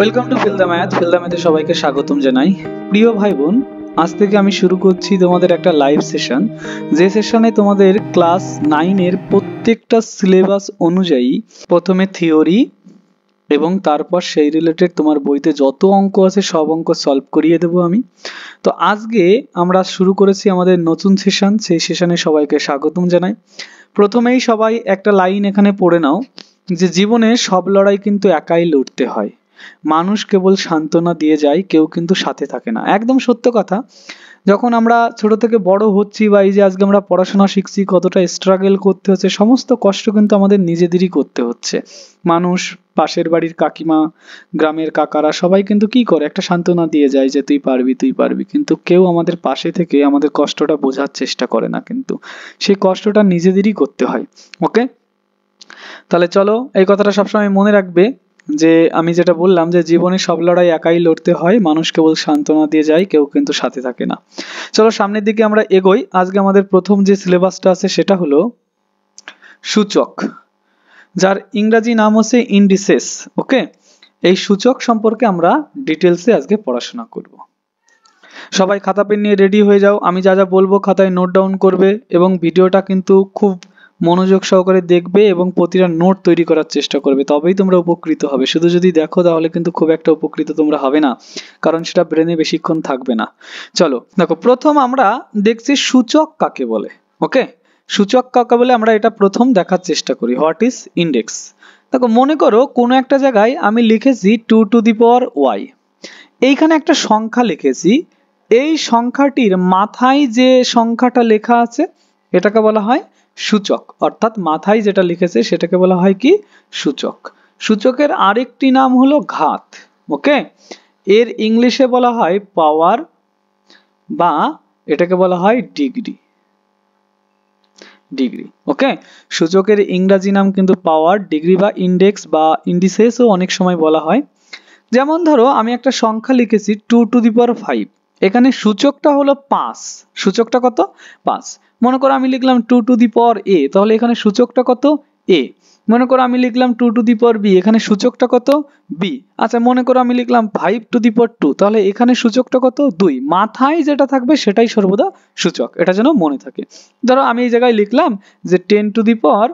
Welcome to feel the math feel the ম্যাথে সবাইকে স্বাগতম জানাই প্রিয় ভাই বোন আজ থেকে আমি শুরু করছি তোমাদের একটা লাইভ সেশন যে সেশনে তোমাদের ক্লাস নাইনের প্রত্যেকটা সিলেবাস অনুযায়ী প্রথমে থিওরি এবং তারপর সেই রিলেটেড তোমার বইতে যত অঙ্ক আছে সব অঙ্ক সলভ করিয়ে দেবো আমি তো আজকে আমরা শুরু করেছি আমাদের নতুন সেশন সেই সেশনে সবাইকে স্বাগতম জানাই প্রথমেই সবাই একটা লাইন এখানে পড়ে নাও যে জীবনে সব লড়াই কিন্তু একাই লড়তে হয় মানুষ কেবল সান্ত্বনা দিয়ে যায় কেউ কিন্তু সাথে থাকে না একদম সত্য কথা যখন আমরা ছোট থেকে বড় হচ্ছি বা এই যে আজকে আমরা পড়াশোনা শিখছি কতটা স্ট্রাগল করতে হচ্ছে সমস্ত কষ্ট কিন্তু আমাদের নিজেদেরই করতে হচ্ছে মানুষ পাশের বাড়ির কাকিমা গ্রামের কাকারা সবাই কিন্তু কি করে একটা সান্ত্বনা দিয়ে যায় যে তুই পারবি তুই পারবি কিন্তু কেউ আমাদের পাশে থেকে আমাদের কষ্টটা বোঝার চেষ্টা করে না কিন্তু সেই কষ্টটা নিজেদেরই করতে হয় ওকে তাহলে চলো এই কথাটা সবসময় মনে রাখবে যে আমি যেটা বললাম যে জীবনে সব লড়াই একাই লড়তে হয় মানুষ কেবল সান্ত্বনা দিয়ে যায় কেউ কিন্তু সাথে থাকে না চলো সামনের দিকে আমরা এগোই আজকে আমাদের প্রথম যে সিলেবাসটা আছে সেটা হলো সূচক যার ইংরাজি নাম হচ্ছে ইন্ডিসেস ওকে এই সূচক সম্পর্কে আমরা ডিটেলসে আজকে পড়াশোনা করব সবাই খাতা পেন নিয়ে রেডি হয়ে যাও আমি যা যা বলবো খাতায় নোট ডাউন করবে এবং ভিডিওটা কিন্তু খুব মনোযোগ সহকারে দেখবে এবং প্রতিটা নোট তৈরি করার চেষ্টা করবে তবেই তোমরা উপকৃত হবে শুধু যদি দেখো তাহলে কিন্তু খুব একটা উপকৃত তোমরা হবে না কারণ সেটা ব্রেনে বেশিক্ষণ থাকবে না চলো দেখো প্রথম আমরা দেখছি সূচক কাকে বলে ওকে সূচক কাকে বলে আমরা এটা প্রথম দেখার চেষ্টা করি হোয়াট ইজ ইন্ডেক্স দেখো মনে করো কোনো একটা জায়গায় আমি লিখেছি two to the power Y এইখানে একটা সংখ্যা লিখেছি এই সংখ্যাটির মাথায় যে সংখ্যাটা লেখা আছে এটাকে বলা হয় সূচক অর্থাৎ মাথায় যেটা লিখেছে সেটাকে বলা হয় কি সূচক সূচকের আরেকটি নাম হলো ঘাত ওকে এর ইংলিশে বলা হয় পাওয়ার বা এটাকে বলা হয় ডিগ্রি ডিগ্রি ওকে সূচকের ইংরাজি নাম কিন্তু পাওয়ার ডিগ্রি বা ইন্ডেক্স বা ইন্ডিসেসও অনেক সময় বলা হয় যেমন ধরো আমি একটা সংখ্যা লিখেছি two to the power five এখানে সূচকটা হলো পাঁচ সূচকটা কত পাঁচ মনে করো আমি লিখলাম টু টু দি পর এ তাহলে এখানে সূচকটা কত এ মনে করো আমি লিখলাম টু টু দি পর বি এখানে সূচকটা কত বি আচ্ছা মনে করো আমি লিখলাম five to the power two তাহলে এখানে সূচকটা কত দুই মাথায় যেটা থাকবে সেটাই সর্বদা সূচক এটা যেন মনে থাকে ধরো আমি এই জায়গায় লিখলাম যে টেন টু দি পর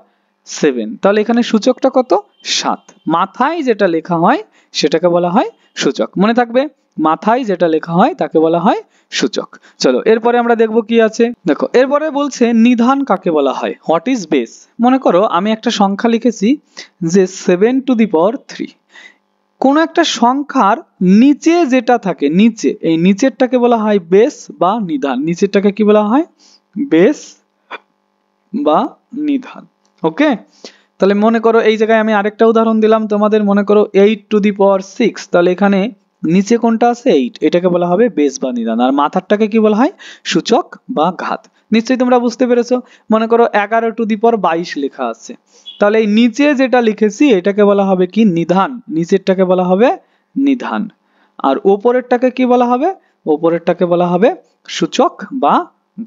সেভেন তাহলে এখানে সূচকটা কত সাত মাথায় যেটা লেখা হয় সেটাকে বলা হয় সূচক মনে থাকবে মাথায় যেটা লেখা হয় তাকে বলা হয় সূচক চলো এরপরে আমরা দেখব কি আছে দেখো এরপরে বলছে নিধান কাকে বলা হয় হোয়াট ইজ বেস মনে করো আমি একটা সংখ্যা লিখেছি যে seven to the power three কোন একটা সংখ্যার নিচে যেটা থাকে নিচে এই নিচেরটাকে বলা হয় বেস বা নিধান নিচেরটাকে কি বলা হয় বেস বা নিধান ওকে তাহলে মনে করো এই জায়গায় আমি আরেকটা উদাহরণ দিলাম তোমাদের মনে করো eight to the power six তাহলে এখানে নিচে কোনটা আছে এইট এটাকে বলা হবে বেস বা নিদান আর মাথারটাকে কি বলা হয় সূচক বা ঘাত নিশ্চয়ই তোমরা বুঝতে পেরেছো মনে করো এগারো টু দি পর বাইশ লেখা আছে তাহলে এই নিচে যেটা লিখেছি এটাকে বলা হবে কি নিধান নিচেরটাকে বলা হবে নিধান আর ওপরেরটাকে কি বলা হবে ওপরেরটাকে বলা হবে সূচক বা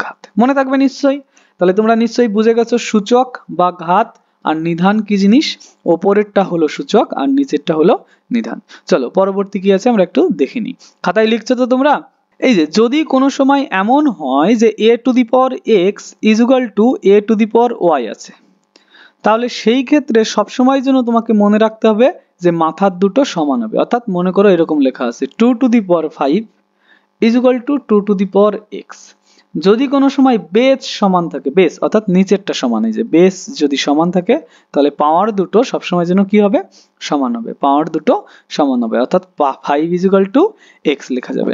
ঘাত মনে থাকবে নিশ্চয়ই তাহলে তোমরা নিশ্চয়ই বুঝে গেছো সূচক বা ঘাত আর নিধান কি জিনিস ওপরেরটা হলো সূচক আর নিচেরটা হলো নিধান চলো পরবর্তী কি আছে আমরা একটু দেখে নিই খাতায় লিখছো তো তোমরা এই যে যদি কোনো সময় এমন হয় যে A to the power X is equal to A to the power Y আছে তাহলে সেই ক্ষেত্রে সবসময় জন্য তোমাকে মনে রাখতে হবে যে মাথার দুটো সমান হবে অর্থাৎ মনে করো এরকম লেখা আছে two to the power five is equal to two to the power X যদি কোনো সময় বেস সমান থাকে বেস অর্থাৎ নিচেরটা সমান এই যে বেস যদি সমান থাকে তাহলে পাওয়ার দুটো সবসময় যেন কি হবে সমান হবে পাওয়ার দুটো সমান হবে অর্থাৎ ফাইভ ইজিক্যাল টু এক্স লেখা যাবে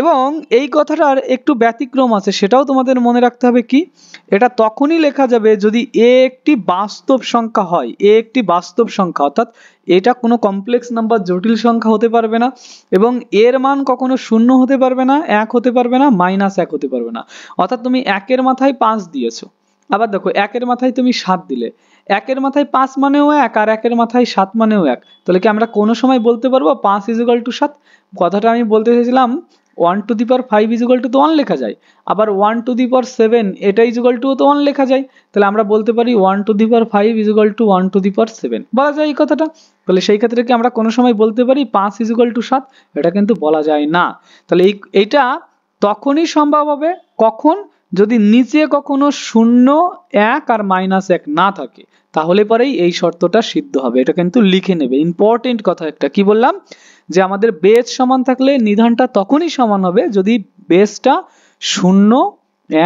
এবং এই কথাটার একটু ব্যতিক্রম আছে সেটাও তোমাদের মনে রাখতে হবে কি এটা তখনই লেখা যাবে যদি এ একটি বাস্তব সংখ্যা হয় এ একটি বাস্তব সংখ্যা অর্থাৎ এটা কোনো কমপ্লেক্স নাম্বার জটিল সংখ্যা হতে পারবে না এবং এর মান কখনো শূন্য হতে পারবে না এক হতে পারবে না মাইনাস এক হতে পারবে না অর্থাৎ তুমি একের মাথায় পাঁচ দিয়েছো আবার দেখো একের মাথায় তুমি সাত দিলে একের মাথায় পাঁচ মানেও এক আর একের মাথায় সাত মানেও এক তাহলে কি আমরা কোনো সময় বলতে পারবো পাঁচ ইজুগাল টু সাত কথাটা আমি বলতে চেয়েছিলাম one to the power five is equal to তো ওয়ান লেখা যায় আবার one to the power seven এটা ইজ ইকুয়াল টু তো ওয়ান লেখা যায় তাহলে আমরা বলতে পারি one to the power five is equal to one to the power seven বলা যায় এই কথাটা তাহলে সেই ক্ষেত্রে কি আমরা কোনো সময় বলতে পারি পাঁচ ইজ ইকুয়াল টু সাত এটা কিন্তু বলা যায় না তাহলে এই এটা তখনই সম্ভব হবে কখন যদি নিচে কখনো শূন্য এক আর মাইনাস এক না থাকে তাহলে পরেই এই শর্তটা সিদ্ধ হবে এটা কিন্তু লিখে নেবে ইম্পর্টেন্ট কথা একটা কি বললাম যে আমাদের বেজ সমান থাকলে নিধানটা তখনই সমান হবে যদি বেসটা শূন্য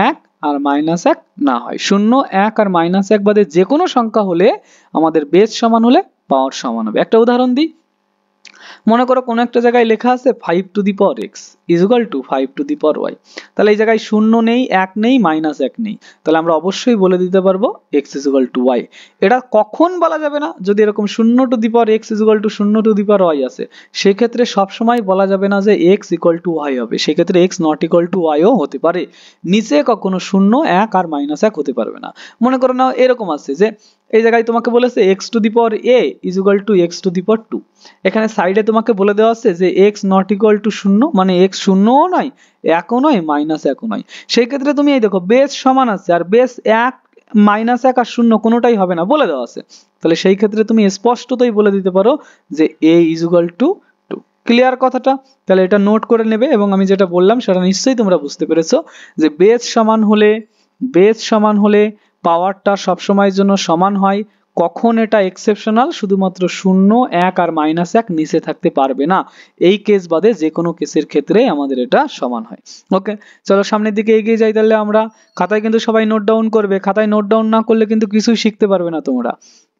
এক আর মাইনাস এক না হয় শূন্য এক আর মাইনাস এক বাদে যে কোনো সংখ্যা হলে আমাদের বেজ সমান হলে পাওয়ার সমান হবে একটা উদাহরণ দিই মনে করো কোনো একটা জায়গায় লেখা আছে five to the power X is equal to five to the power Y তাহলে এই জায়গায় শূন্য নেই এক নেই মাইনাস এক নেই তাহলে আমরা অবশ্যই বলে দিতে পারবো এক্স ইজুগাল টু ওয়াই এটা কখন বলা যাবে না যদি এরকম শূন্য to the power X is equal to শূন্য টু দি পাওয়ার ওয়াই আছে সেক্ষেত্রে সবসময় বলা যাবে না যে এক্স ইকাল টু ওয়াই হবে সেক্ষেত্রে এক্স নট ইকাল টু ওয়াইও হতে পারে নিচে কখনো শূন্য এক আর মাইনাস এক হতে পারবে না মনে করো না এরকম আছে যে এই জায়গায় তোমাকে বলেছে x to the power A is equal to X to the power two এখানে সাইডে তোমাকে বলে দেওয়া আছে যে এক্স নট ইকুয়াল টু শূন্য মানে এক্স শূন্যও নয় একও নয় মাইনাস একও নয় সেই ক্ষেত্রে তুমি এই দেখো বেস সমান আছে আর বেস এক মাইনাস এক আর শূন্য কোনোটাই হবে না বলে দেওয়া আছে তাহলে সেই ক্ষেত্রে তুমি স্পষ্টতই বলে দিতে পারো যে A is two too clear কথাটা তাহলে এটা নোট করে নেবে এবং আমি যেটা বললাম সেটা নিশ্চয়ই তোমরা বুঝতে পেরেছো যে বেস সমান হলে বেস সমান হলে পাওয়ারটা সবসময়ের জন্য সমান হয় কখন এটা এক্সেপশনাল শুধুমাত্র শূন্য এক আর মাইনাস এক নিচে থাকতে পারবে না এই কেস বাদে যে কোনো কেসের ক্ষেত্রে আমাদের এটা সমান হয় ওকে চলো সামনের দিকে এগিয়ে যাই তাহলে আমরা খাতায় কিন্তু সবাই নোট ডাউন করবে খাতায় নোট ডাউন না করলে কিন্তু কিছুই শিখতে পারবে না তোমরা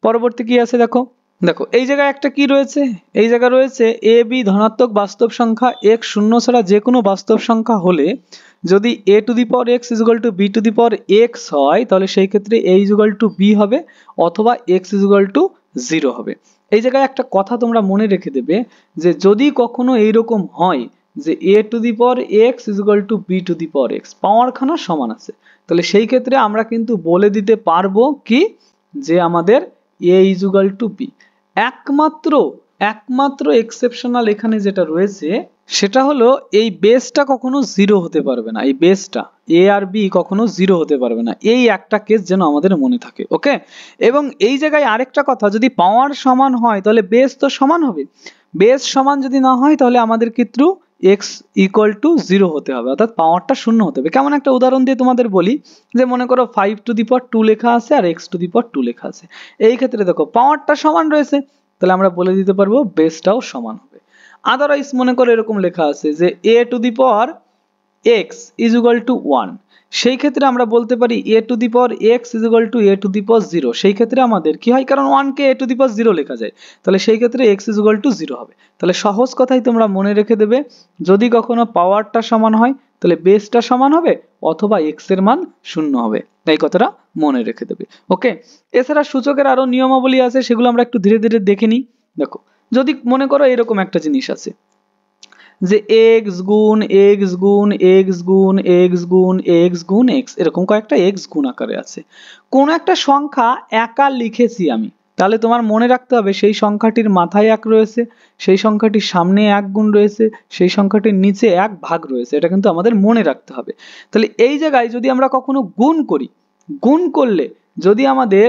পরবর্তী কি আছে দেখো দেখো এই জায়গায় একটা কি রয়েছে এই জায়গায় রয়েছে এ বি ধনাত্মক বাস্তব সংখ্যা এক শূন্য ছাড়া যে কোনো বাস্তব সংখ্যা হলে যদি A to the power X is equal to B to the power X হয় তাহলে সেই ক্ষেত্রে এ ইজুগাল টু বি হবে অথবা এক্স ইজুগাল টু জিরো হবে এই জায়গায় একটা কথা তোমরা মনে রেখে দেবে যে যদি কখনো এইরকম হয় যে A to the power X is equal to B to the power X পাওয়ারখানা সমান আছে তাহলে সেই ক্ষেত্রে আমরা কিন্তু বলে দিতে পারবো কি যে আমাদের এ ইজুগাল টু বি একমাত্র একমাত্র এক্সেপশনাল এখানে যেটা রয়েছে সেটা হলো এই বেসটা কখনো জিরো হতে পারবে না এই বেসটা এ আর বি কখনো জিরো হতে পারবে না এই একটা কেস যেন আমাদের মনে থাকে ওকে এবং এই জায়গায় আরেকটা কথা যদি পাওয়ার সমান হয় তাহলে বেস তো সমান হবে বেস সমান যদি না হয় তাহলে আমাদের কিন্তু এক্স ইকুয়াল টু জিরো হতে হবে অর্থাৎ পাওয়ারটা শূন্য হতে হবে কেমন একটা উদাহরণ দিয়ে তোমাদের বলি যে মনে করো five to the power two লেখা আছে আর X to the power two লেখা আছে এই ক্ষেত্রে দেখো পাওয়ারটা সমান রয়েছে তাহলে আমরা বলে দিতে পারবো বেসটাও সমান হবে আদারওয়াইজ মনে করো এরকম লেখা আছে যে A to the power X is equal to one সেই ক্ষেত্রে আমরা বলতে পারি A to the power X is equal to A to the power zero সেই ক্ষেত্রে আমাদের কি হয় কারণ ওয়ানকে এ টু দি পাওয়ার জিরো লেখা যায় তাহলে সেই ক্ষেত্রে X is equal to zero হবে তাহলে সহজ কথাই তোমরা মনে রেখে দেবে যদি কখনো পাওয়ারটা সমান হয় তাহলে বেসটা সমান হবে অথবা এক্স এর মান শূন্য হবে তাই কথাটা মনে রেখে দেবে ওকে এছাড়া সূচকের আরো নিয়মাবলী আছে সেগুলো আমরা একটু ধীরে ধীরে দেখে নিই দেখো যদি মনে করো এরকম একটা জিনিস আছে যে এক্স গুণ এক্স গুণ এক্স গুণ এক্স গুণ এক্স গুণ এক্স এরকম কয়েকটা এক্স গুণ আকারে আছে কোন একটা সংখ্যা একা লিখেছি আমি তাহলে তোমার মনে রাখতে হবে সেই সংখ্যাটির মাথায় এক রয়েছে সেই সংখ্যাটির সামনে এক গুণ রয়েছে সেই সংখ্যাটির নিচে এক ভাগ রয়েছে এটা কিন্তু আমাদের মনে রাখতে হবে তাহলে এই জায়গায় যদি আমরা কখনো গুণ করি গুণ করলে যদি আমাদের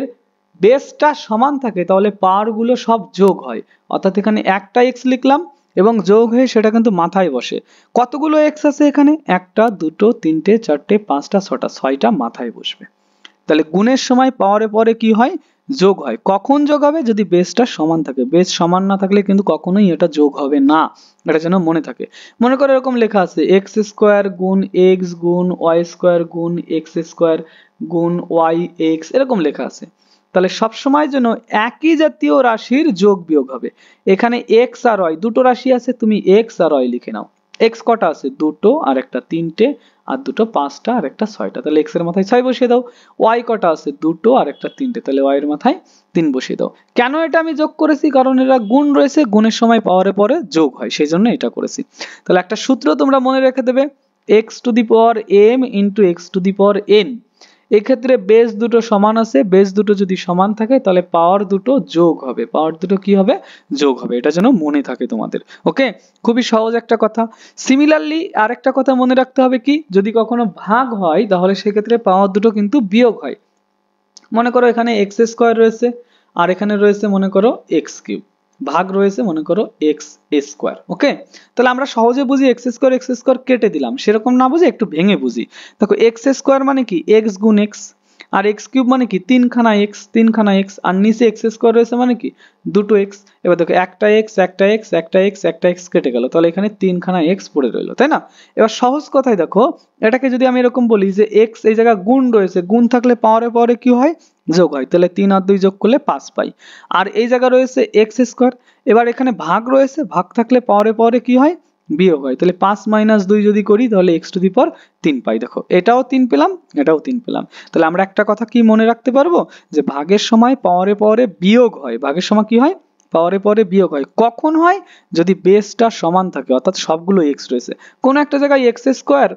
বেসটা সমান থাকে তাহলে পাওয়ারগুলো সব যোগ হয় অর্থাৎ এখানে একটা এক্স লিখলাম এবং যোগ হয়ে সেটা কিন্তু মাথায় বসে কতগুলো এক্স আছে এখানে একটা দুটো তিনটে চারটে পাঁচটা ছটা ছয়টা মাথায় বসবে তাহলে গুণের সময় পাওয়ারে পরে কি হয় যোগ হয় কখন যোগ হবে যদি বেসটা সমান থাকে বেস সমান না থাকলে কিন্তু কখনোই এটা যোগ হবে না এটা যেন মনে থাকে মনে করো এরকম লেখা আছে এক্স স্কোয়ার গুণ এক্স গুণ ওয়াই স্কোয়ার গুণ এক্স স্কোয়ার গুণ ওয়াই এক্স এরকম লেখা আছে তাহলে সবসময় যেন একই জাতীয় রাশির যোগ বিয়োগ হবে এখানে এক্স আর ওয়াই দুটো রাশি আছে তুমি এক্স আর ওয়াই লিখে নাও এক্স কটা আছে দুটো আর একটা তিনটে আর দুটো পাঁচটা আর একটা ছয়টা তাহলে এক্স এর মাথায় ছয় বসিয়ে দাও ওয়াই কটা আছে দুটো আর একটা তিনটে তাহলে ওয়াই এর মাথায় তিন বসিয়ে দাও কেন এটা আমি যোগ করেছি কারণ এরা গুণ রয়েছে গুণের সময় পাওয়ারে পরে যোগ হয় সেই জন্য এটা করেছি তাহলে একটা সূত্র তোমরা মনে রেখে দেবে X to the power M into X to the power N এক্ষেত্রে বেস দুটো সমান আছে বেস দুটো যদি সমান থাকে তাহলে পাওয়ার দুটো যোগ হবে পাওয়ার দুটো কি হবে যোগ হবে এটা যেন মনে থাকে তোমাদের ওকে খুবই সহজ একটা কথা সিমিলারলি আরেকটা কথা মনে রাখতে হবে কি যদি কখনো ভাগ হয় তাহলে সেক্ষেত্রে পাওয়ার দুটো কিন্তু বিয়োগ হয় মনে করো এখানে এক্স স্কোয়ার রয়েছে আর এখানে রয়েছে মনে করো এক্স কিউব ভাগ রয়েছে মনে করো এক্স স্কোয়ার ওকে তাহলে আমরা সহজে বুঝি এক্স স্কোয়ার এক্স স্কোয়ার কেটে দিলাম সেরকম না বুঝে একটু ভেঙে বুঝি দেখো এক্স স্কোয়ার মানে কি এক্স গুণ এক্স আর এক্স কিউব মানে কি তিনখানা এক্স তিনখানা এক্স আর নিচে এক্স স্কোয়ার রয়েছে মানে কি দুটো এক্স এবার দেখো একটা এক্স একটা এক্স একটা এক্স একটা এক্স কেটে গেল তাহলে এখানে তিনখানা এক্স পড়ে রইল তাই না এবার সহজ কথায় দেখো এটাকে যদি আমি এরকম বলি যে এক্স এই জায়গায় গুণ রয়েছে গুণ থাকলে পাওয়ারে পাওয়ারে কি হয় যোগ হয় তাহলে তিন আর দুই যোগ করলে পাঁচ পাই আর এই জায়গা রয়েছে এক্স স্কোয়ার এবার এখানে ভাগ রয়েছে ভাগ থাকলে পাওয়ারে পাওয়ারে কি হয় বিয়োগ হয় তাহলে পাঁচ মাইনাস দুই যদি করি তাহলে এক্স টু দি পর তিন পাই দেখো এটাও তিন পেলাম এটাও তিন পেলাম তাহলে আমরা একটা কথা কি মনে রাখতে পারবো যে ভাগের সময় পাওয়ারে পাওয়ারে বিয়োগ হয় ভাগের সময় কি হয় পাওয়ারে পাওয়ারে বিয়োগ হয় কখন হয় যদি বেসটা সমান থাকে অর্থাৎ সবগুলো এক্স রয়েছে কোনো একটা জায়গায় এক্স স্কোয়ার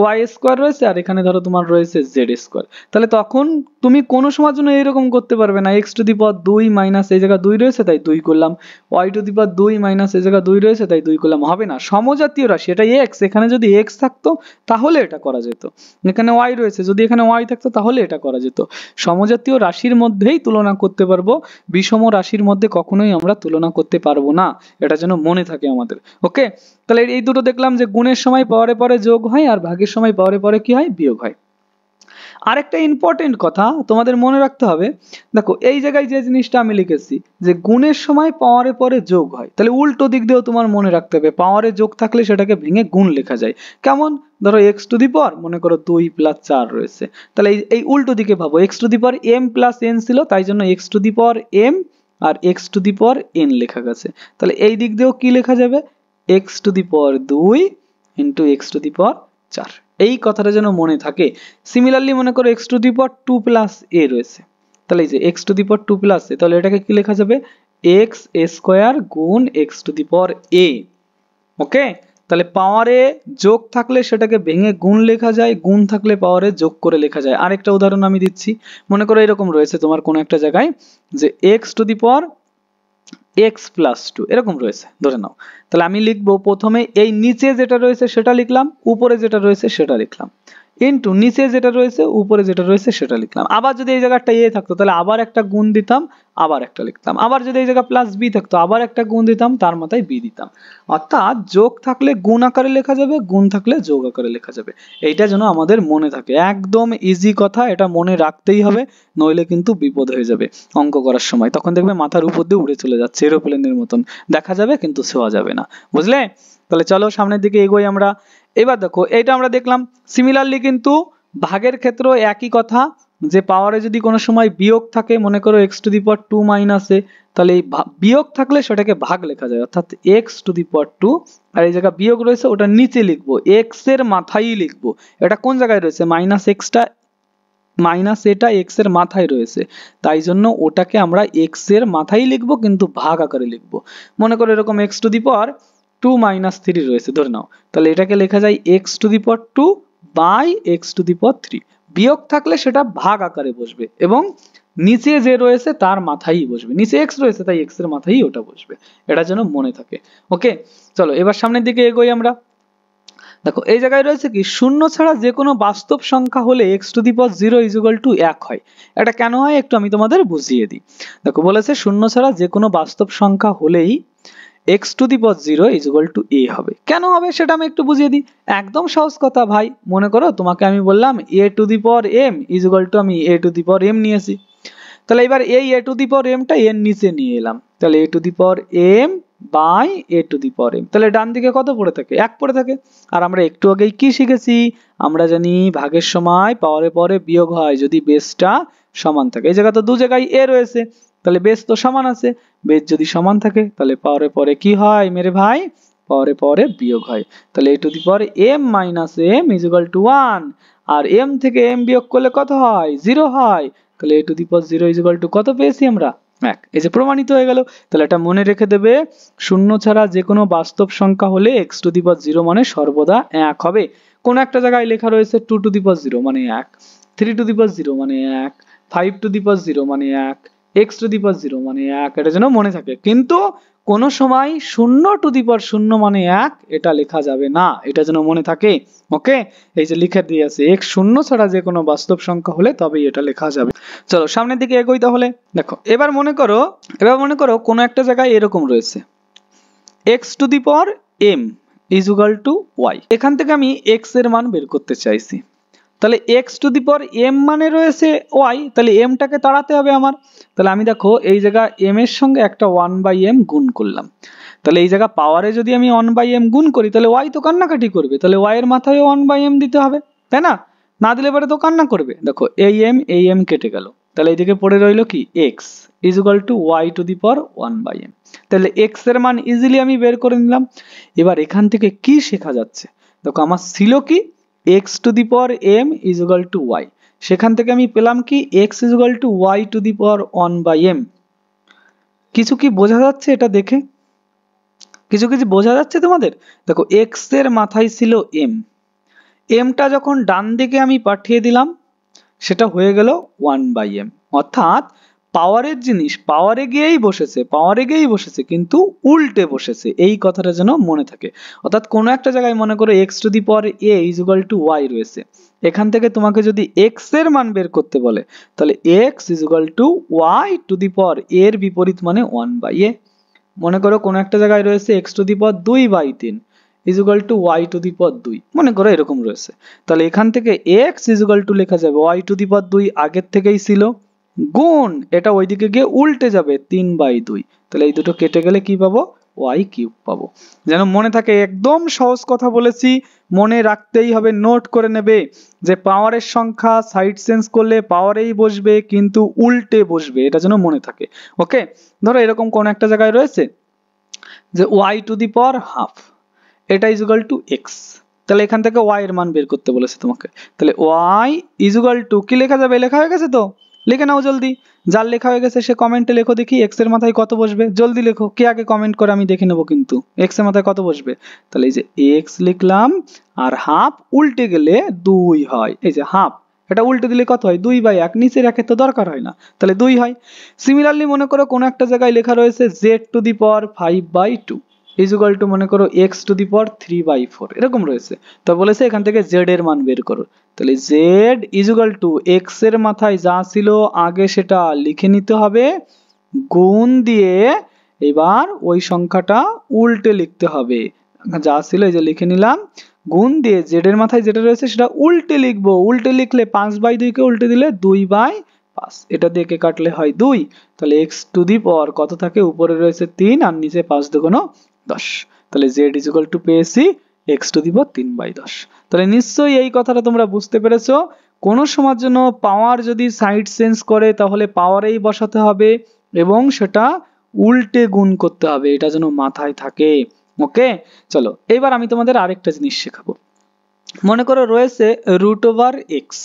ওয়াই স্কোয়ার রয়েছে আর এখানে ধরো তোমার রয়েছে জেড স্কোয়ার তাহলে তখন তুমি কোনো সময়ের জন্য এইরকম করতে পারবে না এক্স টু দি পাওয়ার দুই মাইনাস এই জায়গা দুই রয়েছে তাই দুই করলাম ওয়াই টু দি পাওয়ার দুই মাইনাস এই জায়গা দুই রয়েছে তাই দুই করলাম হবে না সমজাতীয় রাশি এটা এক্স এখানে যদি এক্স থাকতো তাহলে এটা করা যেত এখানে ওয়াই রয়েছে যদি এখানে ওয়াই থাকতো তাহলে এটা করা যেত সমজাতীয় রাশির মধ্যেই তুলনা করতে পারবো বিষম রাশির মধ্যে কখনোই আমরা তুলনা করতে পারবো না এটা যেন মনে থাকে আমাদের ওকে তাহলে এই দুটো দেখলাম যে গুণের সময় পরে পরে যোগ হয় আর ভাগের সময় পরে পরে কি হয় বিয়োগ হয় আরেকটা ইম্পর্টেন্ট কথা তোমাদের মনে রাখতে হবে দেখো এই জায়গায় যে জিনিসটা আমি লিখেছি যে গুণের সময় পাওয়ারে পরে যোগ হয় তাহলে উল্টো দিক দিয়েও তোমার মনে রাখতে হবে পাওয়ারে যোগ থাকলে সেটাকে ভেঙে গুণ লেখা যায় কেমন ধরো এক্স টু দি পর মনে করো দুই প্লাস চার রয়েছে তাহলে এই উল্টো দিকে ভাবো x to the power M plus N ছিল তাই জন্য x to the power M আর X to the power N লেখা গেছে তাহলে এই দিক দিয়েও কি লেখা যাবে এক্স টু দি পর দুই ইন্টু এক্স টু দি পর চার এই কথাটা যেন মনে থাকে সিমিলারলি মনে করো X to the power two plus এ রয়েছে তাহলে এই যে x to the power two plus এ তাহলে এটাকে কি লেখা যাবে এক্স এ স্কোয়ার গুণ X to the power A ওকে তাহলে পাওয়ারে যোগ থাকলে সেটাকে ভেঙে গুণ লেখা যায় গুণ থাকলে পাওয়ারে যোগ করে লেখা যায় আরেকটা উদাহরণ আমি দিচ্ছি মনে করো এরকম রয়েছে তোমার কোনো একটা জায়গায় যে x to the power x plus two এরকম রয়েছে ধরে নাও তাহলে আমি লিখবো প্রথমে এই নিচে যেটা রয়েছে সেটা লিখলাম উপরে যেটা রয়েছে সেটা লিখলাম ইন্টু নিচে যেটা রয়েছে উপরে যেটা রয়েছে সেটা লিখলাম আবার যদি এই জায়গাটা এ থাকতো তাহলে আবার একটা গুণ দিতাম আবার একটা লিখতাম আবার যদি এই জায়গা প্লাস বি থাকতো আবার একটা গুণ দিতাম তার মাথায় বি দিতাম অর্থাৎ যোগ থাকলে গুণ আকারে লেখা যাবে গুণ থাকলে যোগ আকারে লেখা যাবে এইটা যেন আমাদের মনে থাকে একদম ইজি কথা এটা মনে রাখতেই হবে নইলে কিন্তু বিপদ হয়ে যাবে অঙ্ক করার সময় তখন দেখবে মাথার উপর দিয়ে উড়ে চলে যাচ্ছে এরোপ্লেনের মতন দেখা যাবে কিন্তু ছোঁয়া যাবে না বুঝলে তাহলে চলো সামনের দিকে এগোই আমরা এবার দেখো এটা আমরা দেখলাম সিমিলারলি কিন্তু ভাগের ক্ষেত্র একই কথা যে পাওয়ারে যদি কোনো সময় বিয়োগ থাকে মনে করো X to the power two মাইনাসে তাহলে এই বিয়োগ থাকলে সেটাকে ভাগ লেখা যায় অর্থাৎ x to the power two আর এই জায়গায় বিয়োগ রয়েছে ওটা নিচে লিখবো এক্স এর মাথায় লিখবো এটা কোন জায়গায় রয়েছে মাইনাস এক্সটা মাইনাস এটা এক্স এর মাথায় রয়েছে তাই জন্য ওটাকে আমরা এক্স এর মাথায় লিখবো কিন্তু ভাগ আকারে লিখবো মনে করো এরকম X to the power two minus three রয়েছে ধরে নাও তাহলে এটাকে লেখা যায় x to the power two by x to the power three বিয়োগ থাকলে সেটা ভাগ আকারে বসবে এবং নিচে যে রয়েছে তার মাথায় বসবে নিচে এক্স রয়েছে তাই এক্স এর মাথায় ওটা বসবে এটা যেন মনে থাকে ওকে চলো এবার সামনের দিকে এগোই আমরা দেখো এই জায়গায় রয়েছে কি শূন্য ছাড়া যে কোনো বাস্তব সংখ্যা হলে X to the power zero is equal to এক হয় এটা কেন হয় একটু আমি তোমাদের বুঝিয়ে দিই দেখো বলেছে শূন্য ছাড়া যে কোনো বাস্তব সংখ্যা হলেই x to the power zero is equal to এ হবে কেন হবে সেটা আমি একটু বুঝিয়ে দিই একদম সহজ কথা ভাই মনে করো তোমাকে আমি বললাম এ to the power M is equal two আমি এ টু দি পর এম নিয়েছি তাহলে এবার এই এ টু দি পর এমটা এর নিচে নিয়ে এলাম তাহলে A to the power M by A to the power M তাহলে ডান দিকে কত পড়ে থাকে এক পড়ে থাকে আর আমরা একটু আগেই কি শিখেছি আমরা জানি ভাগের সময় পাওয়ারে পরে বিয়োগ হয় যদি বেসটা সমান থাকে এই জায়গা তো দু জায়গায় এ রয়েছে তাহলে বেস তো সমান আছে বেস যদি সমান থাকে তাহলে পরে পরে কি হয় মেরে ভাই পরে পরে বিয়োগ হয় তাহলে A to the power M minus M is equal to one আর এম থেকে এম বিয়োগ করলে কত হয় জিরো হয় তাহলে A to the power zero is equal to কত পেয়েছি আমরা এক এই যে প্রমাণিত হয়ে গেল তাহলে এটা মনে রেখে দেবে শূন্য ছাড়া যে কোনো বাস্তব সংখ্যা হলে X to the power zero মানে সর্বদা এক হবে কোন একটা জায়গায় লেখা রয়েছে two to the power zero মানে এক three to the power zero মানে এক five to the power zero মানে এক X to the power zero মানে এক এটা যেন মনে থাকে কিন্তু কোন সময় শূন্য টু দি পাওয়ার শূন্য মানে এক এটা লেখা যাবে না এটা যেন মনে থাকে ওকে এই যে লিখে দিয়ে আছে এক শূন্য ছাড়া যে কোনো বাস্তব সংখ্যা হলে তবেই এটা লেখা যাবে চলো সামনের দিকে এগোই তাহলে দেখো এবার মনে করো এবার মনে করো কোনো একটা জায়গায় এরকম রয়েছে x to the power M is equal to Y এখান থেকে আমি এক্স এর মান বের করতে চাইছি তাহলে x to the power M মানে রয়েছে ওয়াই তাহলে এমটাকে তাড়াতে হবে আমার তাহলে আমি দেখো এই জায়গা এম এর সঙ্গে একটা ওয়ান বাই এম গুণ করলাম তাহলে এই জায়গা পাওয়ারে যদি আমি ওয়ান বাই এম গুণ করি তাহলে ওয়াই তো কান্নাকাটি করবে তাহলে ওয়াই এর মাথায় ওয়ান বাই এম দিতে হবে তাই না না দিলে পরে তো কান্না করবে দেখো এই এম এই এম কেটে গেল তাহলে এইদিকে পড়ে রইল কি X is equal to Y to the power one by M তাহলে এক্স এর মান ইজিলি আমি বের করে নিলাম এবার এখান থেকে কি শেখা যাচ্ছে দেখো আমার ছিল কি x to the power m is equal to y সেখান থেকে আমি পেলাম কি x is equal to y to the power 1 by m কিছু কি বোঝা যাচ্ছে এটা দেখে কিছু কিছু বোঝা যাচ্ছে তোমাদের দেখো x এর মাথায় ছিল m m টা যখন ডান দিকে আমি পাঠিয়ে দিলাম সেটা হয়ে গেল 1 by m অর্থাৎ পাওয়ারের জিনিস পাওয়ারে গিয়েই বসেছে পাওয়ারে গিয়েই বসেছে কিন্তু উল্টে বসেছে এই কথাটা যেন মনে থাকে অর্থাৎ কোনো একটা জায়গায় মনে করো X to the power A is to Y রয়েছে এখান থেকে তোমাকে যদি এক্স এর মান বের করতে বলে তাহলে X is equal to Y to the power এর বিপরীত মানে ওয়ান বাই এ মনে করো কোনো একটা জায়গায় রয়েছে এক্স টু দি পাওয়ার দুই বাই তিন is equal to Y to the power দুই মনে করো এরকম রয়েছে তাহলে এখান থেকে এক্স ইজ ইকুয়াল টু লেখা যাবে ওয়াই টু দি পাওয়ার দুই আগের থেকেই ছিল গুণ এটা ওইদিকে গিয়ে উল্টে যাবে তিন বাই দুই তাহলে এই দুটো কেটে গেলে কি পাবো ওয়াই কিউব পাবো যেন মনে থাকে একদম সহজ কথা বলেছি মনে রাখতেই হবে নোট করে নেবে যে পাওয়ারের সংখ্যা সাইড সেন্স করলে পাওয়ারেই বসবে কিন্তু উল্টে বসবে এটা যেন মনে থাকে ওকে ধরো এরকম কোন একটা জায়গায় রয়েছে যে Y to the power half এটা ইজুগাল টু এক্স তাহলে এখান থেকে ওয়াই এর মান বের করতে বলেছে তোমাকে তাহলে ওয়াই ইজুগাল টু কি লেখা যাবে লেখা হয়ে গেছে তো লিখে নাও জলদি যার লেখা হয়ে গেছে সে কমেন্টে লেখো দেখি এক্স এর মাথায় কত বসবে জলদি লেখো কে আগে কমেন্ট করে আমি দেখে নেবো কিন্তু এক্স এর মাথায় কত বসবে তাহলে এই যে এক্স লিখলাম আর হাফ উল্টে গেলে দুই হয় এই যে হাফ এটা উল্টে দিলে কত হয় দুই বাই এক নিচের একের তো দরকার হয় না তাহলে দুই হয় সিমিলারলি মনে করো কোনো একটা জায়গায় লেখা রয়েছে Z to the power five by two is equal to মনে করো X to the power three by four এরকম রয়েছে তো বলেছে এখান থেকে জেড এর মান বের করো তাহলে জেড ইজুকাল টু এক্স এর মাথায় যা ছিল আগে সেটা লিখে নিতে হবে গুণ দিয়ে এবার ওই সংখ্যাটা উল্টে লিখতে হবে যা ছিল এই যে লিখে নিলাম গুণ দিয়ে জেডের মাথায় যেটা রয়েছে সেটা উল্টে লিখবো উল্টে লিখলে পাঁচ বাই দুইকে উল্টে দিলে দুই বাই পাঁচ এটা দিয়ে কাটলে হয় দুই তাহলে এক্স টু দি পর কত থাকে উপরে রয়েছে তিন আর নিচে পাঁচ দুগুণ দশ তাহলে জেড ইজ ইকুয়াল টু পেয়েছি এক্স টু দিব তিন বাই দশ তাহলে নিশ্চয়ই এই কথাটা তোমরা বুঝতে পেরেছো কোনো সময়ের জন্য পাওয়ার যদি সাইড চেঞ্জ করে তাহলে পাওয়ারেই বসাতে হবে এবং সেটা উল্টে গুণ করতে হবে এটা যেন মাথায় থাকে ওকে চলো এবার আমি তোমাদের আরেকটা জিনিস শেখাবো মনে করো রয়েছে রুট ওভার এক্স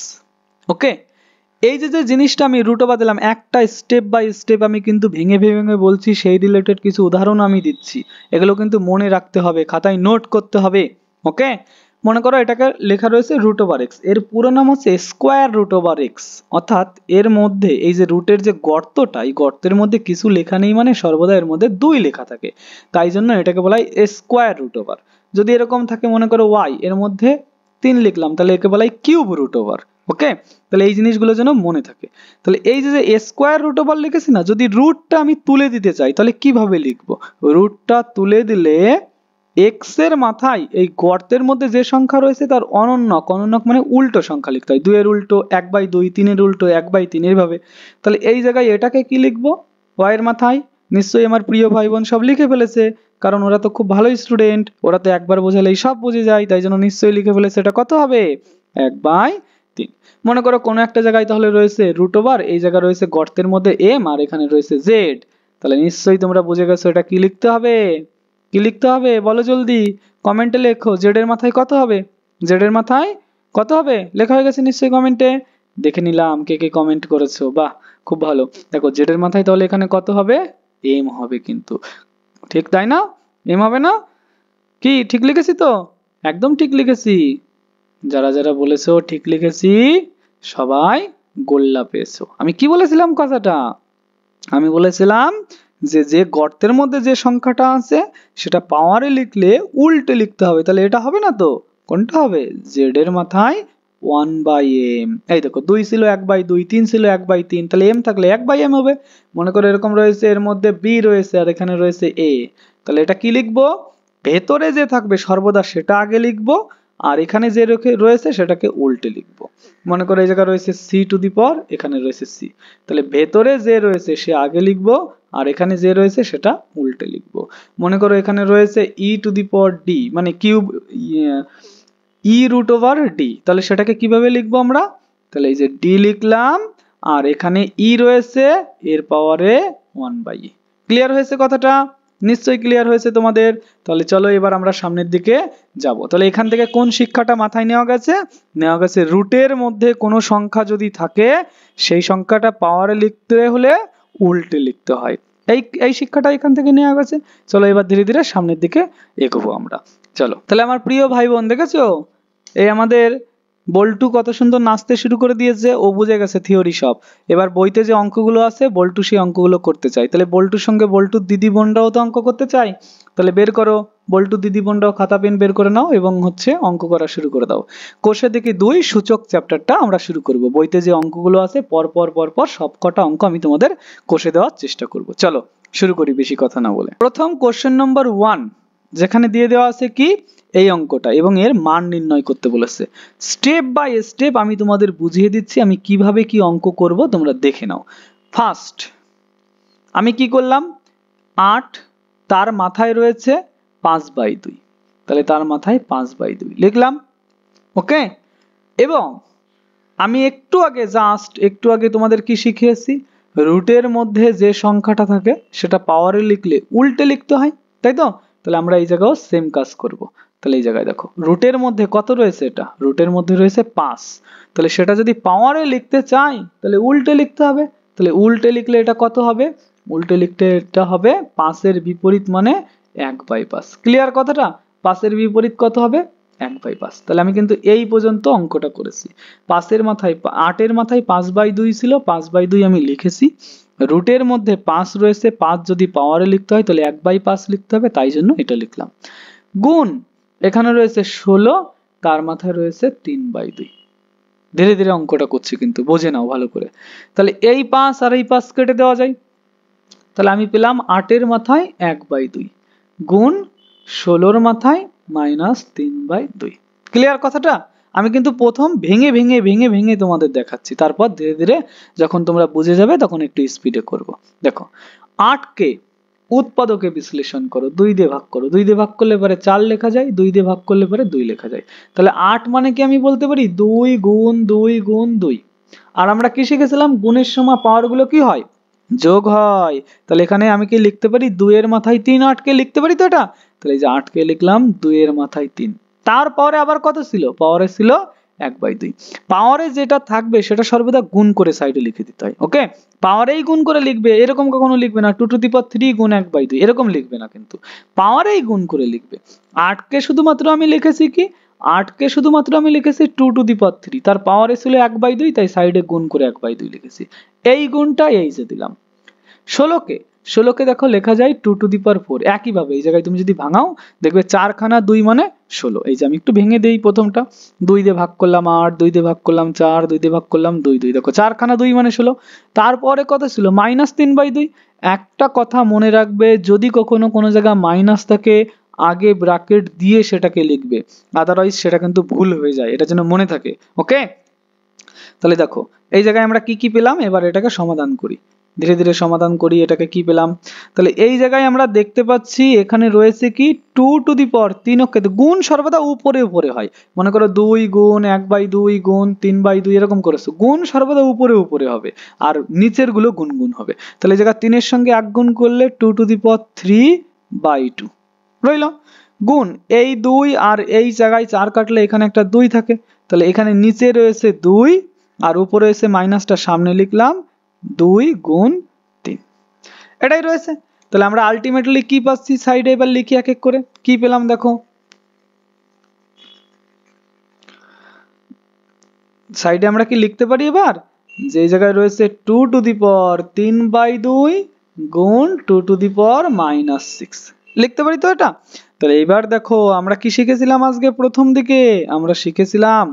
ওকে এই যে যে জিনিসটা আমি রুটে দিলাম একটা স্টেপ বাই স্টেপ আমি কিন্তু ভেঙে ভেঙে বলছি সেই রিলেটেড কিছু উদাহরণ আমি দিচ্ছি এগুলো কিন্তু মনে রাখতে হবে খাতায় নোট করতে হবে ওকে মনে করো এটাকে লেখা রয়েছে রুট ওভার এক্স এর পুরো নাম হচ্ছে স্কোয়ার রুট ওভার এক্স অর্থাৎ এর মধ্যে এই যে রুটের যে গর্তটা এই গর্তের মধ্যে কিছু লেখা নেই মানে সর্বদা এর মধ্যে দুই লেখা থাকে তাই জন্য এটাকে বলা হয় স্কোয়ার রুট ওভার যদি এরকম থাকে মনে করো ওয়াই এর মধ্যে তিন লিখলাম তাহলে একে বলা হয় কিউব রুট ওভার ওকে তাহলে এই জিনিসগুলো যেন মনে থাকে তাহলে এই যে স্কোয়ার রুট ওভার লিখেছি না যদি রুটটা আমি তুলে দিতে চাই তাহলে কিভাবে লিখব রুটটা তুলে দিলে এক্স এর মাথায় এই গর্তের মধ্যে যে সংখ্যা রয়েছে তার অনন্যক অনন্যক মানে উল্টো সংখ্যা লিখতে হয় এর উল্টো এক বাই দুই তিনের উল্টো এক বাই তিন এইভাবে তাহলে এই জায়গায় এটাকে কি লিখবো ওয়ের মাথায় নিশ্চয়ই আমার প্রিয় ভাই বোন সব লিখে ফেলেছে কারণ ওরা তো খুব ভালো স্টুডেন্ট ওরা তো একবার বোঝালেই সব বুঝে যায় তাই জন্য নিশ্চয়ই লিখে ফেলেছে এটা কত হবে এক বাই মনে করো কোনো একটা জায়গায় তাহলে রয়েছে রুট ওভার এই জায়গায় রয়েছে গর্তের মধ্যে এম আর এখানে রয়েছে জেড তাহলে নিশ্চয়ই তোমরা বুঝে গেছো এটা কি লিখতে হবে কি লিখতে হবে বলো জলদি কমেন্টে লেখো জেডের মাথায় কত হবে জেডের মাথায় কত হবে লেখা হয়ে গেছে নিশ্চয়ই কমেন্টে দেখে নিলাম কে কে কমেন্ট করেছো বাহ খুব ভালো দেখো জেডের মাথায় তাহলে এখানে কত হবে এম হবে কিন্তু ঠিক তাই না এম হবে না কি ঠিক লিখেছি তো একদম ঠিক লিখেছি যারা যারা বলেছো ঠিক লিখেছি সবাই গোল্লা পেয়েছো আমি কি বলেছিলাম কথাটা আমি বলেছিলাম যে যে গর্তের মধ্যে যে সংখ্যাটা আছে সেটা পাওয়ারে লিখলে উল্টে লিখতে হবে তাহলে এটা হবে না তো কোনটা হবে জেড এর মাথায় ওয়ান বাই এম এই দেখো দুই ছিল এক বাই দুই তিন ছিল এক বাই তিন তাহলে এম থাকলে এক বাই এম হবে মনে করো এরকম রয়েছে এর মধ্যে বি রয়েছে আর এখানে রয়েছে এ তাহলে এটা কি লিখবো ভেতরে যে থাকবে সর্বদা সেটা আগে লিখবো আর এখানে যে রয়েছে সেটাকে উল্টে লিখব মনে করো এই জায়গায় রয়েছে সি টু দি পর এখানে রয়েছে সি তাহলে ভেতরে যে রয়েছে সে আগে লিখব আর এখানে যে রয়েছে সেটা উল্টে লিখব মনে করো এখানে রয়েছে ই টু দি পর ডি মানে কিউব ই রুট ওভার ডি তাহলে সেটাকে কিভাবে লিখব আমরা তাহলে এই যে ডি লিখলাম আর এখানে ই e রয়েছে এর পাওয়ারে ওয়ান বাই ক্লিয়ার হয়েছে কথাটা নিশ্চয়ই ক্লিয়ার হয়েছে তোমাদের তাহলে চলো এবার আমরা সামনের দিকে যাব তাহলে এখান থেকে কোন শিক্ষাটা মাথায় নেওয়া গেছে নেওয়া গেছে রুটের মধ্যে কোনো সংখ্যা যদি থাকে সেই সংখ্যাটা পাওয়ারে লিখতে হলে উল্টে লিখতে হয় এই এই শিক্ষাটা এখান থেকে নেওয়া গেছে চলো এবার ধীরে ধীরে সামনের দিকে এগোবো আমরা চলো তাহলে আমার প্রিয় ভাই বোন দেখেছো এই আমাদের বল্টু কত সুন্দর নাচতে শুরু করে দিয়েছে ও বুঝে গেছে থিওরি সব এবার বইতে যে অঙ্কগুলো আছে বল্টু সেই অঙ্কগুলো করতে চায় তাহলে বল্টুর সঙ্গে বল্টুর দিদি বোনরাও তো অঙ্ক করতে চায় তাহলে বের করো বল্টু দিদি বোনরাও খাতা পেন বের করে নাও এবং হচ্ছে অঙ্ক করা শুরু করে দাও কোষে দেখি দুই সূচক চ্যাপ্টারটা আমরা শুরু করব বইতে যে অঙ্কগুলো আছে পরপর পরপর সব কটা অঙ্ক আমি তোমাদের কোষে দেওয়ার চেষ্টা করব চলো শুরু করি বেশি কথা না বলে প্রথম কোশ্চেন নম্বর ওয়ান যেখানে দিয়ে দেওয়া আছে কি এই অঙ্কটা এবং এর মান নির্ণয় করতে বলেছে স্টেপ বাই স্টেপ আমি তোমাদের বুঝিয়ে দিচ্ছি আমি কিভাবে কি অঙ্ক করব তোমরা দেখে নাও ফার্স্ট আমি কি করলাম আট তার মাথায় রয়েছে পাঁচ বাই দুই তাহলে তার মাথায় পাঁচ বাই দুই লিখলাম ওকে এবং আমি একটু আগে জাস্ট একটু আগে তোমাদের কি শিখিয়েছি রুটের মধ্যে যে সংখ্যাটা থাকে সেটা পাওয়ারে লিখলে উল্টে লিখতে হয় তাই তো তাহলে আমরা এই জায়গাও সেম কাজ করব তাহলে এই জায়গায় দেখো রুটের মধ্যে কত রয়েছে এটা রুটের মধ্যে রয়েছে পাঁচ তাহলে সেটা যদি পাওয়ারে লিখতে চাই তাহলে উল্টে লিখতে হবে তাহলে উল্টে লিখলে এটা কত হবে উল্টে লিখতে এটা হবে পাঁচের বিপরীত মানে এক বাই ক্লিয়ার কথাটা পাশের বিপরীত কত হবে এক বাই তাহলে আমি কিন্তু এই পর্যন্ত অঙ্কটা করেছি পাশের মাথায় আটের মাথায় পাঁচ বাই দুই ছিল পাঁচ বাই দুই আমি লিখেছি রুটের মধ্যে পাঁচ রয়েছে পাঁচ যদি পাওয়ারে লিখতে হয় তাহলে এক বাই পাঁচ লিখতে হবে তাই জন্য এটা লিখলাম গুণ এখানে রয়েছে ষোলো তার মাথায় রয়েছে তিন বাই দুই ধীরে ধীরে অঙ্কটা করছি কিন্তু বোঝে নাও ভালো করে তাহলে এই পাঁচ আর এই পাঁচ কেটে দেওয়া যায় তাহলে আমি পেলাম আটের মাথায় এক বাই দুই গুণ ষোলোর মাথায় মাইনাস তিন বাই দুই ক্লিয়ার কথাটা আমি কিন্তু প্রথম ভেঙে ভেঙে ভেঙে ভেঙে তোমাদের দেখাচ্ছি তারপর ধীরে ধীরে যখন তোমরা বুঝে যাবে তখন একটু স্পিডে করব দেখো আটকে উৎপাদকে বিশ্লেষণ করো দুই দিয়ে ভাগ করো দুই দিয়ে ভাগ করলে পরে চার লেখা যায় দুই দিয়ে ভাগ করলে পরে দুই লেখা যায় তাহলে আট মানে কি আমি বলতে পারি দুই গুণ দুই গুণ দুই আর আমরা কি শিখেছিলাম গুণের সময় পাওয়ার গুলো কি হয় যোগ হয় তাহলে এখানে আমি কি লিখতে পারি দুইয়ের মাথায় তিন আটকে লিখতে পারি তো এটা তাহলে এই যে আটকে লিখলাম দুইয়ের মাথায় তিন তার পাওয়ারে আবার কত ছিল পাওয়ারে ছিল এক বাই দুই পাওয়ারে যেটা থাকবে সেটা সর্বদা গুণ করে সাইডে লিখে দিতে হয় ওকে পাওয়ারেই গুণ করে লিখবে এরকম কখনো লিখবে না two to the power three গুণ এক বাই দুই এরকম লিখবে না কিন্তু পাওয়ারেই গুণ করে লিখবে আটকে শুধুমাত্র আমি লিখেছি কি আটকে শুধুমাত্র আমি লিখেছি two to the power three তার পাওয়ারে ছিল এক বাই দুই তাই সাইডে গুণ করে এক বাই দুই লিখেছি এই গুণটা এই যে দিলাম ষোলোকে ষোলোকে দেখো লেখা যায় two to the power four একইভাবে এই জায়গায় তুমি যদি ভাঙাও দেখবে চারখানা দুই মানে ষোলো এই যে আমি একটু ভেঙে দেই প্রথমটা দুই দিয়ে ভাগ করলাম আট দুই দিয়ে ভাগ করলাম চার দুই দিয়ে ভাগ করলাম দুই দুই দেখো চারখানা দুই মানে ষোলো তারপরে কত ছিল মাইনাস তিন বাই দুই একটা কথা মনে রাখবে যদি কখনো কোনো জায়গায় মাইনাস থাকে আগে ব্রাকেট দিয়ে সেটাকে লিখবে আদারওয়াইজ সেটা কিন্তু ভুল হয়ে যায় এটা যেন মনে থাকে ওকে তাহলে দেখো এই জায়গায় আমরা কি কি পেলাম এবার এটাকে সমাধান করি ধীরে ধীরে সমাধান করি এটাকে কি পেলাম তাহলে এই জায়গায় আমরা দেখতে পাচ্ছি এখানে রয়েছে কি টু টু দি পর তিন অক্ষেতে গুণ সর্বদা উপরে উপরে হয় মনে করো দুই গুণ এক বাই দুই গুণ তিন বাই দুই এরকম করেছো গুণ সর্বদা উপরে উপরে হবে আর নিচের গুলো গুণ গুণ হবে তাহলে জায়গায় তিনের সঙ্গে এক গুণ করলে two to the power three by two রইল গুণ এই দুই আর এই জায়গায় চার কাটলে এখানে একটা দুই থাকে তাহলে এখানে নিচে রয়েছে দুই আর উপরে এসে মাইনাসটা সামনে লিখলাম দুই গুণ তিন এটাই রয়েছে তাহলে আমরা আলটিমেটলি কি পাচ্ছি সাইডে এবার লিখি এক এক করে কি পেলাম দেখো সাইডে আমরা কি লিখতে পারি এবার যে জায়গায় রয়েছে টু টু দি পর তিন বাই দুই গুণ two to the power minus six লিখতে পারি তো এটা তাহলে এইবার দেখো আমরা কি শিখেছিলাম আজকে প্রথম দিকে আমরা শিখেছিলাম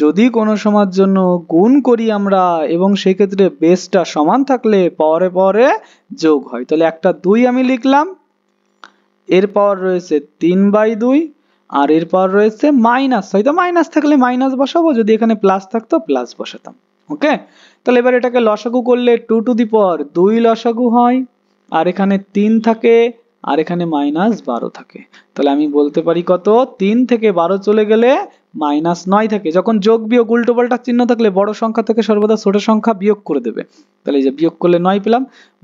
যদি কোনো সময়ের জন্য গুণ করি আমরা এবং সেক্ষেত্রে বেসটা সমান থাকলে পরে পরে যোগ হয় তাহলে একটা দুই আমি লিখলাম এর রয়েছে তিন বাই দুই আর এর রয়েছে মাইনাস হয়তো মাইনাস থাকলে মাইনাস বসাবো যদি এখানে প্লাস থাকতো প্লাস বসাতাম ওকে তাহলে এবার এটাকে লসাগু করলে টু টু দি পাওয়ার দুই লসাগু হয় আর এখানে তিন থাকে আর এখানে মাইনাস বারো থাকে তাহলে আমি বলতে পারি কত তিন থেকে বারো চলে গেলে মাইনাস নয় থাকে যখন যোগ বিয়োগ উল্টো পাল্টা চিহ্ন থাকলে বড় সংখ্যা থেকে সর্বদা ছোট সংখ্যা বিয়োগ করে দেবে তাহলে এই যে বিয়োগ করলে নয় পেলাম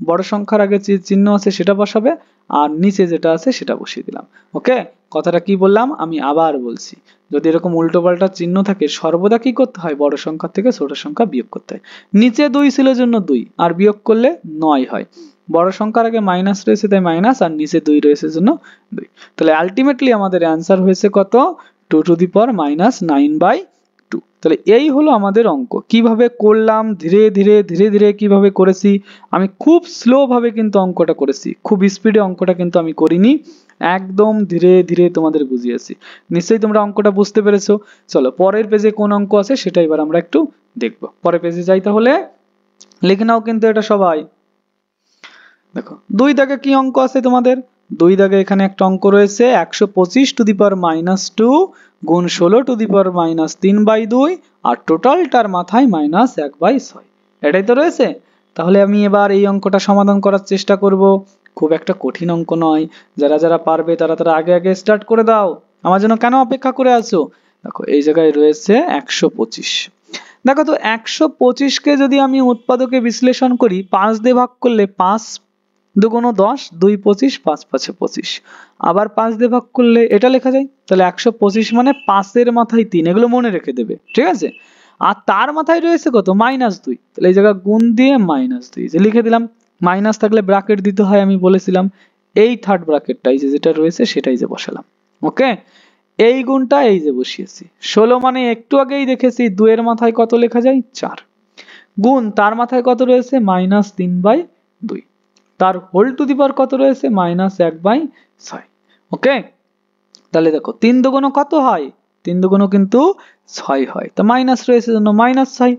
বড় সংখ্যার আগে চিহ্ন আছে সেটা বসাবে আর নিচে যেটা আছে সেটা বসিয়ে দিলাম ওকে কথাটা কি বললাম আমি আবার বলছি যদি এরকম উল্টো পাল্টা চিহ্ন থাকে সর্বদা কি করতে হয় বড় সংখ্যা থেকে ছোট সংখ্যা বিয়োগ করতে হয় নিচে দুই ছিল জন্য দুই আর বিয়োগ করলে নয় হয় বড় সংখ্যার আগে মাইনাস রয়েছে তাই মাইনাস আর নিচে দুই রয়েছে জন্য দুই তাহলে আলটিমেটলি আমাদের অ্যান্সার হয়েছে কত two to the power minus nine by two তাহলে এই হলো আমাদের অঙ্ক কিভাবে করলাম ধীরে ধীরে ধীরে ধীরে কিভাবে করেছি আমি খুব স্লোভাবে কিন্তু অঙ্কটা করেছি খুব স্পিডে অঙ্কটা কিন্তু আমি করিনি একদম ধীরে ধীরে তোমাদের বুঝিয়েছি নিশ্চয়ই তোমরা অঙ্কটা বুঝতে পেরেছো চলো পরের পেজে কোন অঙ্ক আছে সেটা এবার আমরা একটু দেখবো পরের পেজে যাই তাহলে লিখে নাও কিন্তু এটা সবাই দেখো দুই দাগে কি অঙ্ক আছে তোমাদের দুই দাগে এখানে একটা অঙ্ক রয়েছে একশো পঁচিশ to the power minus two গুণ ষোলো টু দি পাওয়ার মাইনাস তিন বাই দুই আর টোটালটার মাথায় মাইনাস এক বাই ছয় এটাই তো রয়েছে তাহলে আমি এবার এই অঙ্কটা সমাধান করার চেষ্টা করব খুব একটা কঠিন অঙ্ক নয় যারা যারা পারবে তারা তারা আগে আগে স্টার্ট করে দাও আমার জন্য কেন অপেক্ষা করে আছো দেখো এই জায়গায় রয়েছে একশো পঁচিশ দেখো তো একশো পঁচিশকে যদি আমি উৎপাদকে বিশ্লেষণ করি পাঁচ দিয়ে ভাগ করলে পাঁচ দুগুণো দশ দুই পঁচিশ পাঁচ পাঁচে পঁচিশ আবার পাঁচ দিয়ে ভাগ করলে এটা লেখা যায় তাহলে একশো পঁচিশ মানে পাঁচের মাথায় তিন এগুলো মনে রেখে দেবে ঠিক আছে আর তার মাথায় রয়েছে কত মাইনাস দুই তাহলে এই জায়গায় গুণ দিয়ে মাইনাস দুই যে লিখে দিলাম মাইনাস থাকলে ব্রাকেট দিতে হয় আমি বলেছিলাম এই থার্ড ব্রাকেটটাই যে যেটা রয়েছে সেটাই যে বসালাম ওকে এই গুণটা এই যে বসিয়েছি ষোলো মানে একটু আগেই দেখেছি দুয়ের মাথায় কত লেখা যায় চার গুণ তার মাথায় কত রয়েছে মাইনাস তিন বাই দুই তার হোল টু দি পাওয়ার কত রয়েছে মাইনাস এক বাই ছয় ওকে তাহলে দেখো তিন দুগুণ কত হয় তিন দুগুণ কিন্তু ছয় হয় তো মাইনাস রয়েছে জন্য মাইনাস ছয়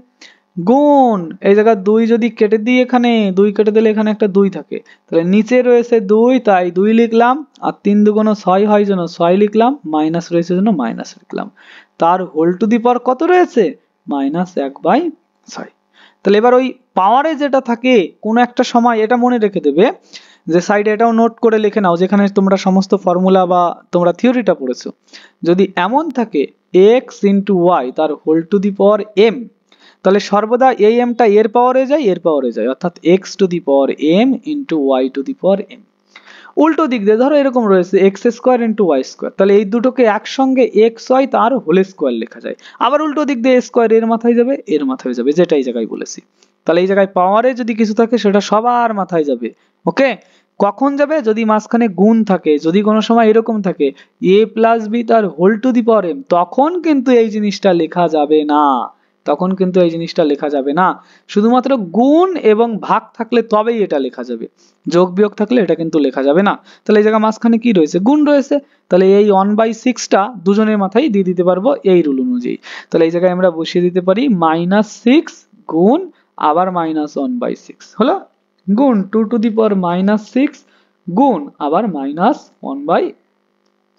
গুণ এই জায়গায় দুই যদি কেটে দিই এখানে দুই কেটে দিলে এখানে একটা দুই থাকে তাহলে নিচে রয়েছে দুই তাই দুই লিখলাম আর তিন দুগুণ ছয় হয় জন্য ছয় লিখলাম মাইনাস রয়েছে জন্য মাইনাস লিখলাম তার হোল টু দি পাওয়ার কত রয়েছে মাইনাস এক বাই ছয় তাহলে এবার ওই পাওয়ারে যেটা থাকে কোনো একটা সময় এটা মনে রেখে দেবে যে সাইডে এটাও নোট করে লিখে নাও যেখানে তোমরা সমস্ত ফর্মুলা বা তোমরা থিওরিটা পড়েছো যদি এমন থাকে এক্স ইন্টু ওয়াই তার whole to the power m তাহলে সর্বদা এই এমটা এর পাওয়ারে যায় এর পাওয়ারে যায় অর্থাৎ x to the power M into y to the power m উল্টো দিক দিয়ে ধরো এরকম রয়েছে x square into y square তাহলে এই দুটোকে একসঙ্গে এক্স ওয়াই তার হোল স্কোয়ার লেখা যায় আবার উল্টো দিক দিয়ে স্কোয়ার এর মাথায় যাবে এর মাথায় যাবে যেটা এই জায়গায় বলেছি তাহলে এই জায়গায় পাওয়ারে যদি কিছু থাকে সেটা সবার মাথায় যাবে ওকে কখন যাবে যদি মাঝখানে গুণ থাকে যদি কোনো সময় এরকম থাকে এ প্লাস বি তার whole to the power m তখন কিন্তু এই জিনিসটা লেখা যাবে না তখন কিন্তু এই জিনিসটা লেখা যাবে না শুধুমাত্র গুণ এবং ভাগ থাকলে তবেই এটা লেখা যাবে যোগ বিয়োগ থাকলে এটা কিন্তু লেখা যাবে না তাহলে এই জায়গা মাঝখানে কি রয়েছে গুণ রয়েছে তাহলে এই ওয়ান বাই সিক্সটা দুজনের মাথায় দিয়ে দিতে পারবো এই রুল অনুযায়ী তাহলে এই জায়গায় আমরা বসিয়ে দিতে পারি মাইনাস সিক্স গুণ আবার মাইনাস ওয়ান বাই সিক্স হলো গুণ two to the power minus six গুণ আবার মাইনাস ওয়ান বাই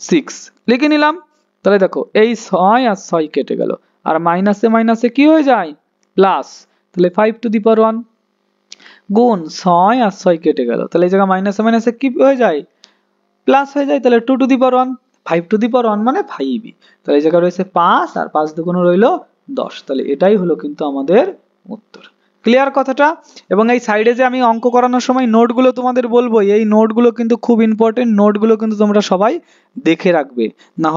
সিক্স লিখে নিলাম তাহলে দেখো এই ছয় আর ছয় কেটে গেল আর মাইনাসে মাইনাসে কি হয়ে যায় প্লাস তাহলে five to the power one গুণ ছয় আর ছয় কেটে গেল তাহলে এই জায়গায় মাইনাসে মাইনাসে কি হয়ে যায় প্লাস হয়ে যায় তাহলে two to the power one five to the power one মানে ফাইভই তাহলে এই জায়গায় রয়েছে পাঁচ আর পাঁচ দুগুণ রইল দশ তাহলে এটাই হলো কিন্তু আমাদের উত্তর ক্লিয়ার কথাটা এবং এই সাইডে যে আমি অঙ্ক করানোর সময় নোটগুলো তোমাদের বলবো এই নোটগুলো কিন্তু খুব ইম্পর্টেন্ট নোটগুলো কিন্তু তোমরা সবাই দেখে রাখবে না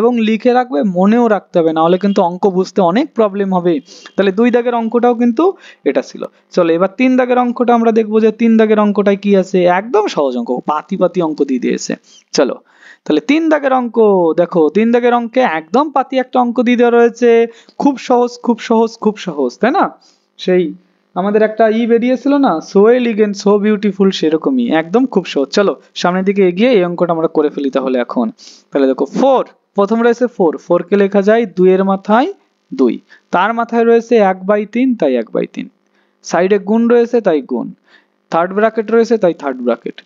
এবং লিখে রাখবে মনেও রাখতে হবে না কিন্তু অঙ্ক বুঝতে অনেক প্রবলেম হবে তাহলে দুই দাগের অঙ্কটাও কিন্তু এটা ছিল চলো এবার তিন দাগের অঙ্কটা আমরা দেখবো যে তিন দাগের অঙ্কটায় কি আছে একদম সহজ অঙ্ক পাতি পাতি অঙ্ক দিয়ে দিয়েছে চলো তাহলে তিন দাগের অঙ্ক দেখো তিন দাগের অঙ্কে একদম পাতি একটা অঙ্ক দিয়ে দেওয়া রয়েছে খুব সহজ খুব সহজ খুব সহজ তাই না সেই আমাদের একটা ই বেরিয়েছিল না সো এলিগেন সো বিউটিফুল সেরকমই একদম খুব সহজ চলো সামনের দিকে এগিয়ে এই অঙ্কটা আমরা করে ফেলি তাহলে এখন তাহলে দেখো ফোর প্রথম রয়েছে ফোর কে লেখা যায় দুইয়ের মাথায় দুই তার মাথায় রয়েছে এক বাই তিন তাই এক বাই তিন সাইডে গুণ রয়েছে তাই গুণ থার্ড ব্র্যাকেট রয়েছে তাই থার্ড ব্র্যাকেট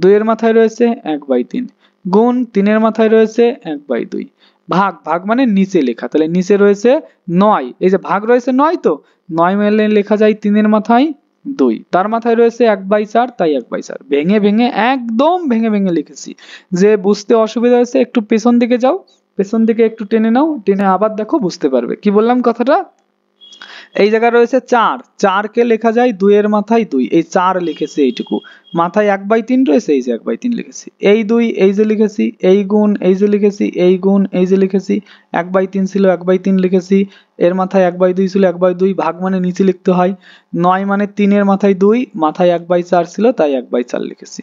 দুইয়ের মাথায় রয়েছে এক বাই তিন গুণ তিনের মাথায় রয়েছে এক বাই দুই ভাগ ভাগ মানে নিচে লেখা তাহলে নিচে রয়েছে নয় এই যে ভাগ রয়েছে নয় তো নয় মেলে লেখা যায় তিনের মাথায় দুই তার মাথায় রয়েছে এক বাই চার তাই এক বাই চার ভেঙে ভেঙে একদম ভেঙে ভেঙে লিখেছি যে বুঝতে অসুবিধা হয়েছে একটু পেছন দিকে যাও পেছন দিকে একটু টেনে নাও টেনে আবার দেখো বুঝতে পারবে কি বললাম কথাটা এই জায়গা রয়েছে চার চারকে লেখা যায় দুইয়ের মাথায় দুই এই চার লিখেছি এইটুকু মাথায় এক বাই তিন রয়েছে এই যে এক বাই তিন লিখেছি এই দুই এই যে লিখেছি এই গুণ এই যে লিখেছি এই গুণ এই যে লিখেছি এক বাই তিন ছিল এক বাই তিন লিখেছি এর মাথায় এক বাই দুই ছিল এক বাই দুই ভাগ মানে নিচে লিখতে হয় নয় মানে তিনের মাথায় দুই মাথায় এক বাই চার ছিল তাই এক বাই চার লিখেছি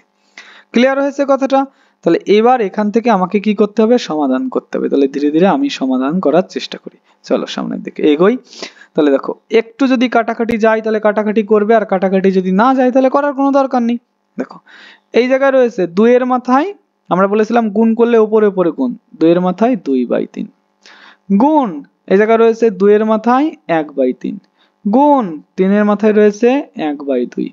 ক্লিয়ার হয়েছে কথাটা তাহলে এবার এখান থেকে আমাকে কি করতে হবে সমাধান করতে হবে তাহলে ধীরে ধীরে আমি সমাধান করার চেষ্টা করি চলো সামনের দিকে এগোই তাহলে দেখো একটু যদি কাটাকাটি যায় তাহলে কাটাকাটি করবে আর কাটাকাটি যদি না যায় তাহলে করার কোনো দরকার নেই দেখো এই জায়গায় রয়েছে দুয়ের মাথায় আমরা বলেছিলাম গুণ করলে উপরে উপরে গুণ দুয়ের মাথায় দুই বাই তিন গুণ এই জায়গায় রয়েছে দুয়ের মাথায় এক বাই তিন গুণ তিনের মাথায় রয়েছে এক বাই দুই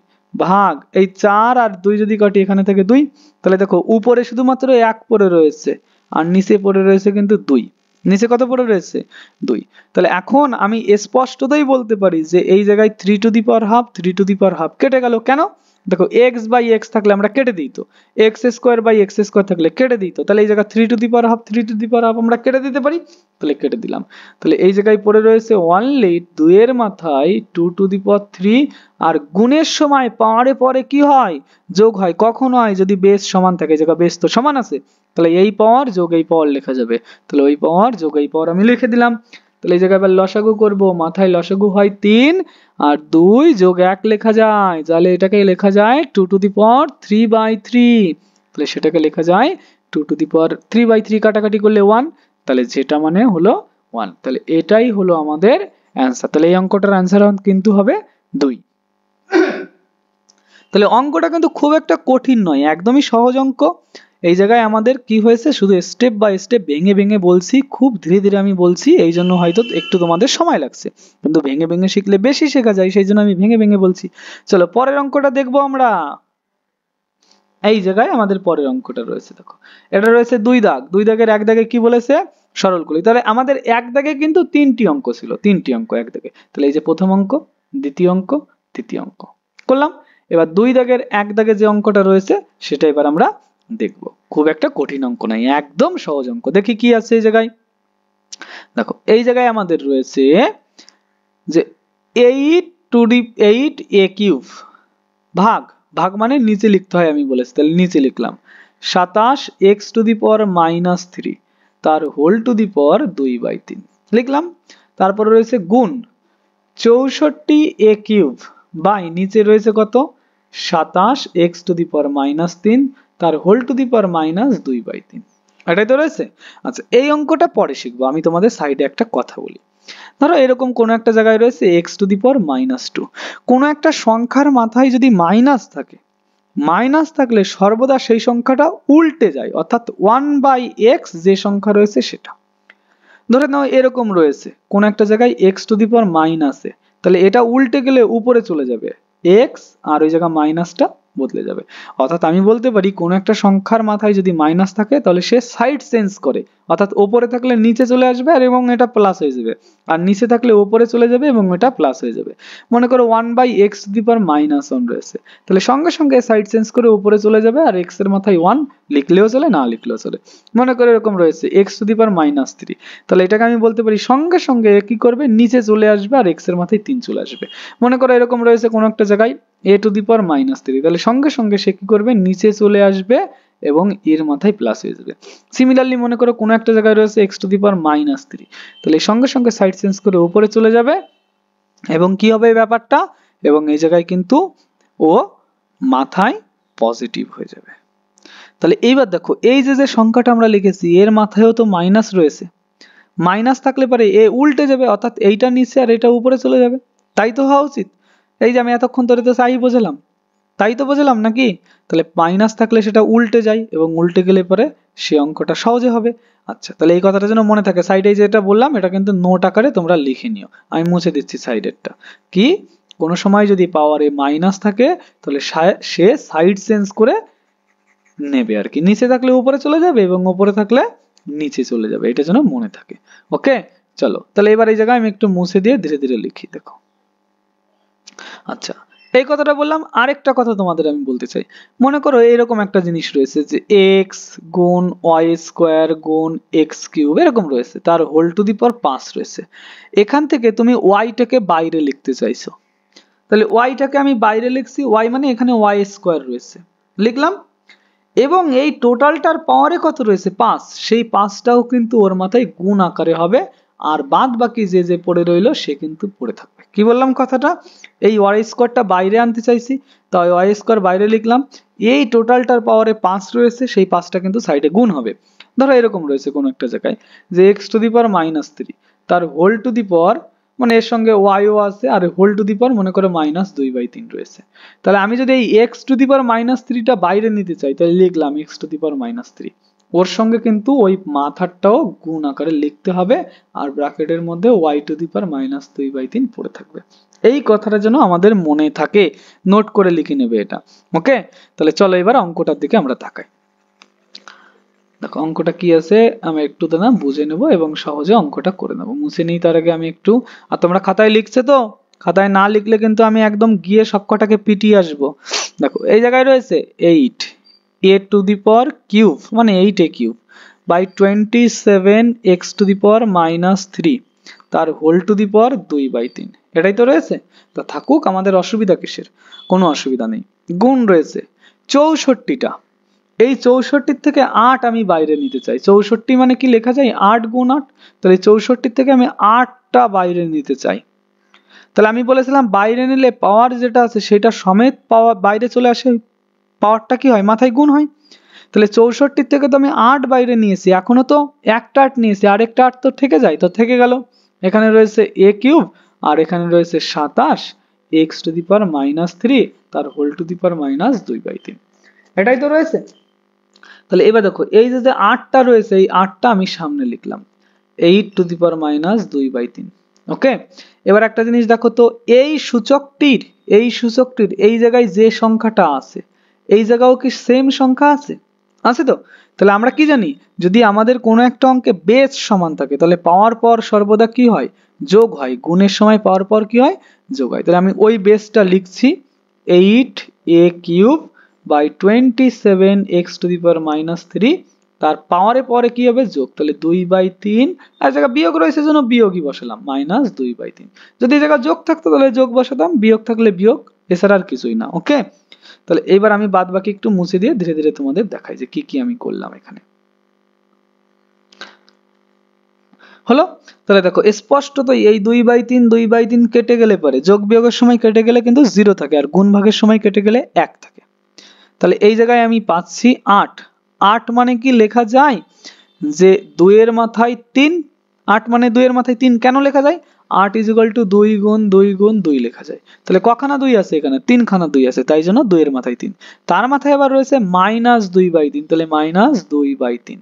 ভাগ এই চার আর দুই যদি কাটি এখানে থেকে দুই তাহলে দেখো উপরে শুধুমাত্র এক পরে রয়েছে আর নিচে পরে রয়েছে কিন্তু দুই নিচে কত পরে রয়েছে দুই তাহলে এখন আমি স্পষ্টতই বলতে পারি যে এই জায়গায় three to the power half three to the power half কেটে গেল কেন দেখো এক্স বাই এক্স থাকলে আমরা কেটে দিই তো x square by x square থাকলে কেটে দিই তো তাহলে এই জায়গায় three to the power half three to the power half আমরা কেটে দিতে পারি তাহলে কেটে দিলাম তাহলে এই জায়গায় পড়ে রয়েছে ওয়ানলি দুইয়ের মাথায় two to the power three আর গুণের সময় পাওয়ারে পরে কি হয় যোগ হয় কখন হয় যদি বেশ সমান থাকে এই জায়গায় বেশ তো সমান আছে তাহলে এই পাওয়ার যোগ এই পাওয়ার লেখা যাবে তাহলে ওই পাওয়ার যোগ এই পাওয়ার আমি লিখে দিলাম তাহলে এই জায়গায় এবার লসাগু করব মাথায় লসাগু হয় তিন আর দুই যোগ এক লেখা যায় তাহলে এটাকে লেখা যায় two to the power three by three তাহলে সেটাকে লেখা যায় two to the power three by three কাটাকাটি করলে ওয়ান তাহলে যেটা মানে হলো ওয়ান তাহলে এটাই হলো আমাদের অ্যান্সার তাহলে এই অঙ্কটার অ্যান্সার কিন্তু হবে দুই তাহলে অঙ্কটা কিন্তু খুব একটা কঠিন নয় একদমই সহজ অঙ্ক এই জায়গায় আমাদের কি হয়েছে শুধু স্টেপ বাই স্টেপ ভেঙে ভেঙে বলছি খুব ধীরে ধীরে আমি বলছি এই জন্য হয়তো একটু তোমাদের সময় লাগছে কিন্তু ভেঙে ভেঙে শিখলে বেশি শেখা যায় সেই জন্য আমি ভেঙে ভেঙে বলছি চলো পরের অঙ্কটা দেখবো আমরা এই জায়গায় আমাদের পরের অঙ্কটা রয়েছে দেখো এটা রয়েছে দুই দাগ দুই দাগের এক দাগে কি বলেছে সরলগুলি তাহলে আমাদের এক দাগে কিন্তু তিনটি অঙ্ক ছিল তিনটি অঙ্ক এক দাগে তাহলে এই যে প্রথম অঙ্ক দ্বিতীয় অঙ্ক তৃতীয় অঙ্ক করলাম এবার দুই দাগের এক দাগে যে অঙ্কটা রয়েছে সেটা এবার আমরা দেখব খুব একটা কঠিন অঙ্ক নাই একদম সহজ অঙ্ক দেখি কি আছে এই জায়গায় দেখো এই জায়গায় আমাদের রয়েছে যে eight to the eight a cube ভাগ ভাগ মানে নিচে লিখতে হয় আমি বলেছি তাহলে নিচে লিখলাম সাতাশ x to the power minus three তার হোল টু দি পর দুই বাই তিন লিখলাম তারপরে রয়েছে গুণ চৌষট্টি এ কিউব বাই নিচে রয়েছে কত সাতাশ x to the power minus তিন তার whole to the power minus দুই বাই তিন এটাই তো রয়েছে আচ্ছা এই অঙ্কটা পরে শিখবো আমি তোমাদের সাইডে একটা কথা বলি ধরো এরকম কোনো একটা জায়গায় রয়েছে x to the power minus two কোনো একটা সংখ্যার মাথায় যদি মাইনাস থাকে মাইনাস থাকলে সর্বদা সেই সংখ্যাটা উল্টে যায় অর্থাৎ ওয়ান বাই এক্স যে সংখ্যা রয়েছে সেটা ধরে নাও এরকম রয়েছে কোন একটা জায়গায় এক্স টু দি পাওয়ার মাইনাসে তাহলে এটা উল্টে গেলে উপরে চলে যাবে एक्स और जगह माइनस माइनसटा বদলে যাবে অর্থাৎ আমি বলতে পারি কোনো একটা সংখ্যার মাথায় যদি মাইনাস থাকে তাহলে সে সাইড চেঞ্জ করে অর্থাৎ ওপরে থাকলে নিচে চলে আসবে আর এবং এটা প্লাস হয়ে যাবে আর নিচে থাকলে ওপরে চলে যাবে এবং এটা প্লাস হয়ে যাবে মনে করো one by x the power minus one রয়েছে তাহলে সঙ্গে সঙ্গে সাইড চেঞ্জ করে ওপরে চলে যাবে আর এক্স এর মাথায় ওয়ান লিখলেও চলে না লিখলেও চলে মনে করো এরকম রয়েছে x to the power minus three তাহলে এটাকে আমি বলতে পারি সঙ্গে সঙ্গে কি করবে নিচে চলে আসবে আর এক্স এর মাথায় তিন চলে আসবে মনে করো এরকম রয়েছে কোনো একটা জায়গায় a to the power minus three তাহলে সঙ্গে সঙ্গে সে কি করবে নিচে চলে আসবে এবং এর মাথায় প্লাস হয়ে যাবে সিমিলারলি মনে করো কোনো একটা জায়গায় রয়েছে x to the power minus three তাহলে সঙ্গে সঙ্গে সাইড চেঞ্জ করে উপরে চলে যাবে এবং কি হবে এই ব্যাপারটা এবং এই জায়গায় কিন্তু ও মাথায় পজিটিভ হয়ে যাবে তাহলে এইবার দেখো এই যে যে সংখ্যাটা আমরা লিখেছি এর মাথায়ও তো মাইনাস রয়েছে মাইনাস থাকলে পরে এ উল্টে যাবে অর্থাৎ এইটা নিচে আর এটা উপরে চলে যাবে তাই তো হওয়া উচিত এই যে আমি এতক্ষণ ধরে তো সাই বোঝালাম তাই তো বোঝালাম নাকি তাহলে মাইনাস থাকলে সেটা উল্টে যায় এবং উল্টে গেলে পরে সে অঙ্কটা সহজে হবে আচ্ছা তাহলে এই কথাটা যেন মনে থাকে সাইডে যেটা বললাম এটা কিন্তু নোট আকারে তোমরা লিখে নিও আমি মুছে দিচ্ছি সাইডেরটা কি কোনো সময় যদি পাওয়ারে মাইনাস থাকে তাহলে সে সাইড চেঞ্জ করে নেবে আর কি নিচে থাকলে উপরে চলে যাবে এবং উপরে থাকলে নিচে চলে যাবে এটা যেন মনে থাকে ওকে চলো তাহলে এবার এই জায়গায় আমি একটু মুছে দিয়ে ধীরে ধীরে লিখি দেখো আচ্ছা এই কথাটা বললাম আরেকটা কথা তোমাদের আমি বলতে চাই মনে করো এরকম একটা জিনিস রয়েছে যে এক্স গুণ ওয়াই স্কোয়ার গুণ এক্স কিউব এরকম রয়েছে তার হোল টু দি পর পাঁচ রয়েছে এখান থেকে তুমি ওয়াইটাকে বাইরে লিখতে চাইছো তাহলে ওয়াইটাকে আমি বাইরে লিখছি ওয়াই মানে এখানে ওয়াই স্কোয়ার রয়েছে লিখলাম এবং এই টোটালটার পাওয়ারে কত রয়েছে পাঁচ সেই পাঁচটাও কিন্তু ওর মাথায় গুণ আকারে হবে আর বাদ বাকি যে যে পড়ে রইল সে কিন্তু পড়ে থাকবে কি বললাম কথাটা এই ওয়াই স্কোয়ারটা বাইরে আনতে চাইছি তাই ওয়াই স্কোয়ার বাইরে লিখলাম এই টোটালটার পাওয়ারে পাঁচ রয়েছে সেই পাঁচটা কিন্তু সাইডে গুণ হবে ধরো এরকম রয়েছে কোনো একটা জায়গায় যে x to the power minus three তার হোল টু দি পাওয়ার মানে এর সঙ্গে ওয়াইও আছে আর হোল টু দি পাওয়ার মনে করো মাইনাস দুই বাই তিন রয়েছে তাহলে আমি যদি এই x to the power minus থ্রিটা বাইরে নিতে চাই তাহলে লিখলাম x to the power minus three ওর সঙ্গে কিন্তু ওই মাথারটাও গুণ আকারে লিখতে হবে আর ব্র্যাকেটের মধ্যে y to the power minus দুই বাই তিন পড়ে থাকবে এই কথাটা যেন আমাদের মনে থাকে নোট করে লিখে নেবে এটা ওকে তাহলে চলো এবার অঙ্কটার দিকে আমরা তাকাই দেখো অঙ্কটা কি আছে আমি একটু না বুঝে নেব এবং সহজে অঙ্কটা করে নেব মুছে নিই তার আগে আমি একটু আর তোমরা খাতায় লিখছে তো খাতায় না লিখলে কিন্তু আমি একদম গিয়ে সবকটাকে পিটিয়ে আসবো দেখো এই জায়গায় রয়েছে eight A to the power cube মানে eight a cube by twenty seven x to the power minus three তার হোল টু দি পর দুই বাই তিন এটাই তো রয়েছে তা থাকুক আমাদের অসুবিধা কিসের কোনো অসুবিধা নেই গুণ রয়েছে চৌষট্টিটা এই চৌষট্টির থেকে আট আমি বাইরে নিতে চাই চৌষট্টি মানে কি লেখা যায় আট গুণ আট তাহলে চৌষট্টির থেকে আমি আটটা বাইরে নিতে চাই তাহলে আমি বলেছিলাম বাইরে নিলে পাওয়ার যেটা আছে সেটা সমেত পাওয়ার বাইরে চলে আসে পাওয়ারটা কি হয় মাথায় গুণ হয় তাহলে চৌষট্টির থেকে তো আমি আট বাইরে নিয়েছি এখনো তো একটা আট নিয়েছি আরেকটা আট তো থেকে যায় তো থেকে গেল এখানে রয়েছে এ কিউব আর এখানে রয়েছে সাতাশ x to the power minus three তার whole to the power minus দুই বাই তিন এটাই তো রয়েছে তাহলে এবার দেখো এই যে যে আটটা রয়েছে এই আটটা আমি সামনে লিখলাম eight to the power minus দুই বাই তিন ওকে এবার একটা জিনিস দেখো তো এই সূচকটির এই সূচকটির এই জায়গায় যে সংখ্যাটা আছে এই জায়গাও কি সেম সংখ্যা আছে আছে তো তাহলে আমরা কি জানি যদি আমাদের কোনো একটা অঙ্কে বেস সমান থাকে তাহলে পাওয়ার পর সর্বদা কি হয় যোগ হয় গুণের সময় পাওয়ার পর কি হয় যোগ হয় তাহলে আমি ওই বেসটা লিখছি eight a cube by twenty seven x to the power minus three তার পাওয়ারে পরে কি হবে যোগ তাহলে দুই বাই তিন আর জায়গা বিয়োগ রয়েছে জন্য বিয়োগই বসালাম মাইনাস দুই বাই তিন যদি জায়গা যোগ থাকতো তাহলে যোগ বসাতাম বিয়োগ থাকলে বিয়োগ এছাড়া আর কিছুই না ওকে তাহলে এবার আমি বাদ বাকি একটু মুছে দিয়ে ধীরে ধীরে তোমাদের দেখাই যে কি কি আমি করলাম এখানে হলো তাহলে দেখো স্পষ্টত এই দুই বাই তিন দুই বাই তিন কেটে গেলে পরে যোগ বিয়োগের সময় কেটে গেলে কিন্তু জিরো থাকে আর গুণ ভাগের সময় কেটে গেলে এক থাকে তাহলে এই জায়গায় আমি পাচ্ছি আট আট মানে কি লেখা যায় যে দুইয়ের মাথায় তিন আট মানে দুইয়ের মাথায় তিন কেন লেখা যায় আট ইজ টু দুই গুণ দুই গুণ দুই লেখা যায় তাহলে কখানা দুই আছে এখানে তিন খানা দুই আছে তাই জন্য দুইয়ের মাথায় তিন তার মাথায় আবার রয়েছে মাইনাস দুই বাই তিন তাহলে মাইনাস দুই বাই তিন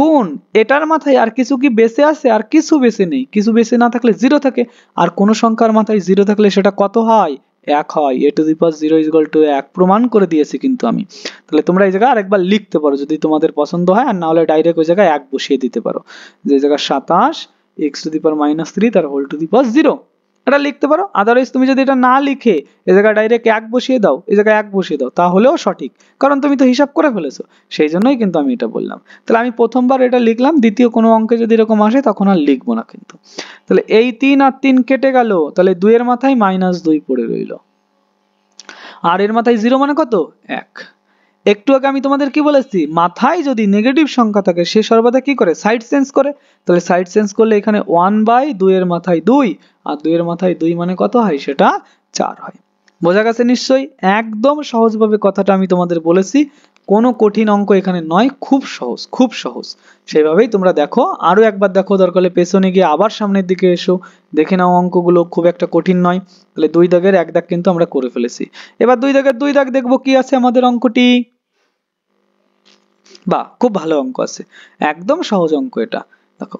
গুণ এটার মাথায় আর কিছু কি বেঁচে আছে আর কিছু বেঁচে নেই কিছু বেঁচে না থাকলে জিরো থাকে আর কোন সংখ্যার মাথায় জিরো থাকলে সেটা কত হয় এক হয় a to the power zero is to এক প্রমাণ করে দিয়েছি কিন্তু আমি তাহলে তোমরা এই জায়গায় আরেকবার লিখতে পারো যদি তোমাদের পছন্দ হয় আর না হলে ডাইরেক্ট ওই জায়গায় এক বসিয়ে দিতে পারো যে জায়গায় সাতাশ x to the power minus three তার whole to the power zero এটা লিখতে পারো আদারওয়াইজ তুমি যদি এটা না লিখে এ জায়গায় ডাইরেক্ট এক বসিয়ে দাও এ জায়গায় এক বসিয়ে দাও তাহলেও সঠিক কারণ তুমি তো হিসাব করে ফেলেছো সেই জন্যই কিন্তু আমি এটা বললাম তাহলে আমি প্রথমবার এটা লিখলাম দ্বিতীয় কোনো অঙ্কে যদি এরকম আসে তখন আর লিখবো না কিন্তু তাহলে এই তিন আর তিন কেটে গেল তাহলে দুইয়ের মাথায় মাইনাস দুই পড়ে রইল আর এর মাথায় জিরো মানে কত এক একটু আগে আমি তোমাদের কি বলেছি মাথায় যদি নেগেটিভ সংখ্যা থাকে সে সর্বদা কি করে সাইড চেঞ্জ করে তাহলে সাইড চেঞ্জ করলে এখানে ওয়ান বাই দুইয়ের মাথায় দুই আর দুইয়ের মাথায় দুই মানে কত হয় সেটা চার হয় বোঝা গেছে নিশ্চয়ই একদম সহজভাবে কথাটা আমি তোমাদের বলেছি কোনো কঠিন অঙ্ক এখানে নয় খুব সহজ খুব সহজ সেইভাবেই তোমরা দেখো আরও একবার দেখো দরকারে পেছনে গিয়ে আবার সামনের দিকে এসো দেখে নাও অঙ্কগুলো খুব একটা কঠিন নয় তাহলে দুই দাগের এক দাগ কিন্তু আমরা করে ফেলেছি এবার দুই দাগের দুই দাগ দেখবো কি আছে আমাদের অঙ্কটি বা খুব ভালো অঙ্ক আছে একদম সহজ অঙ্ক এটা দেখো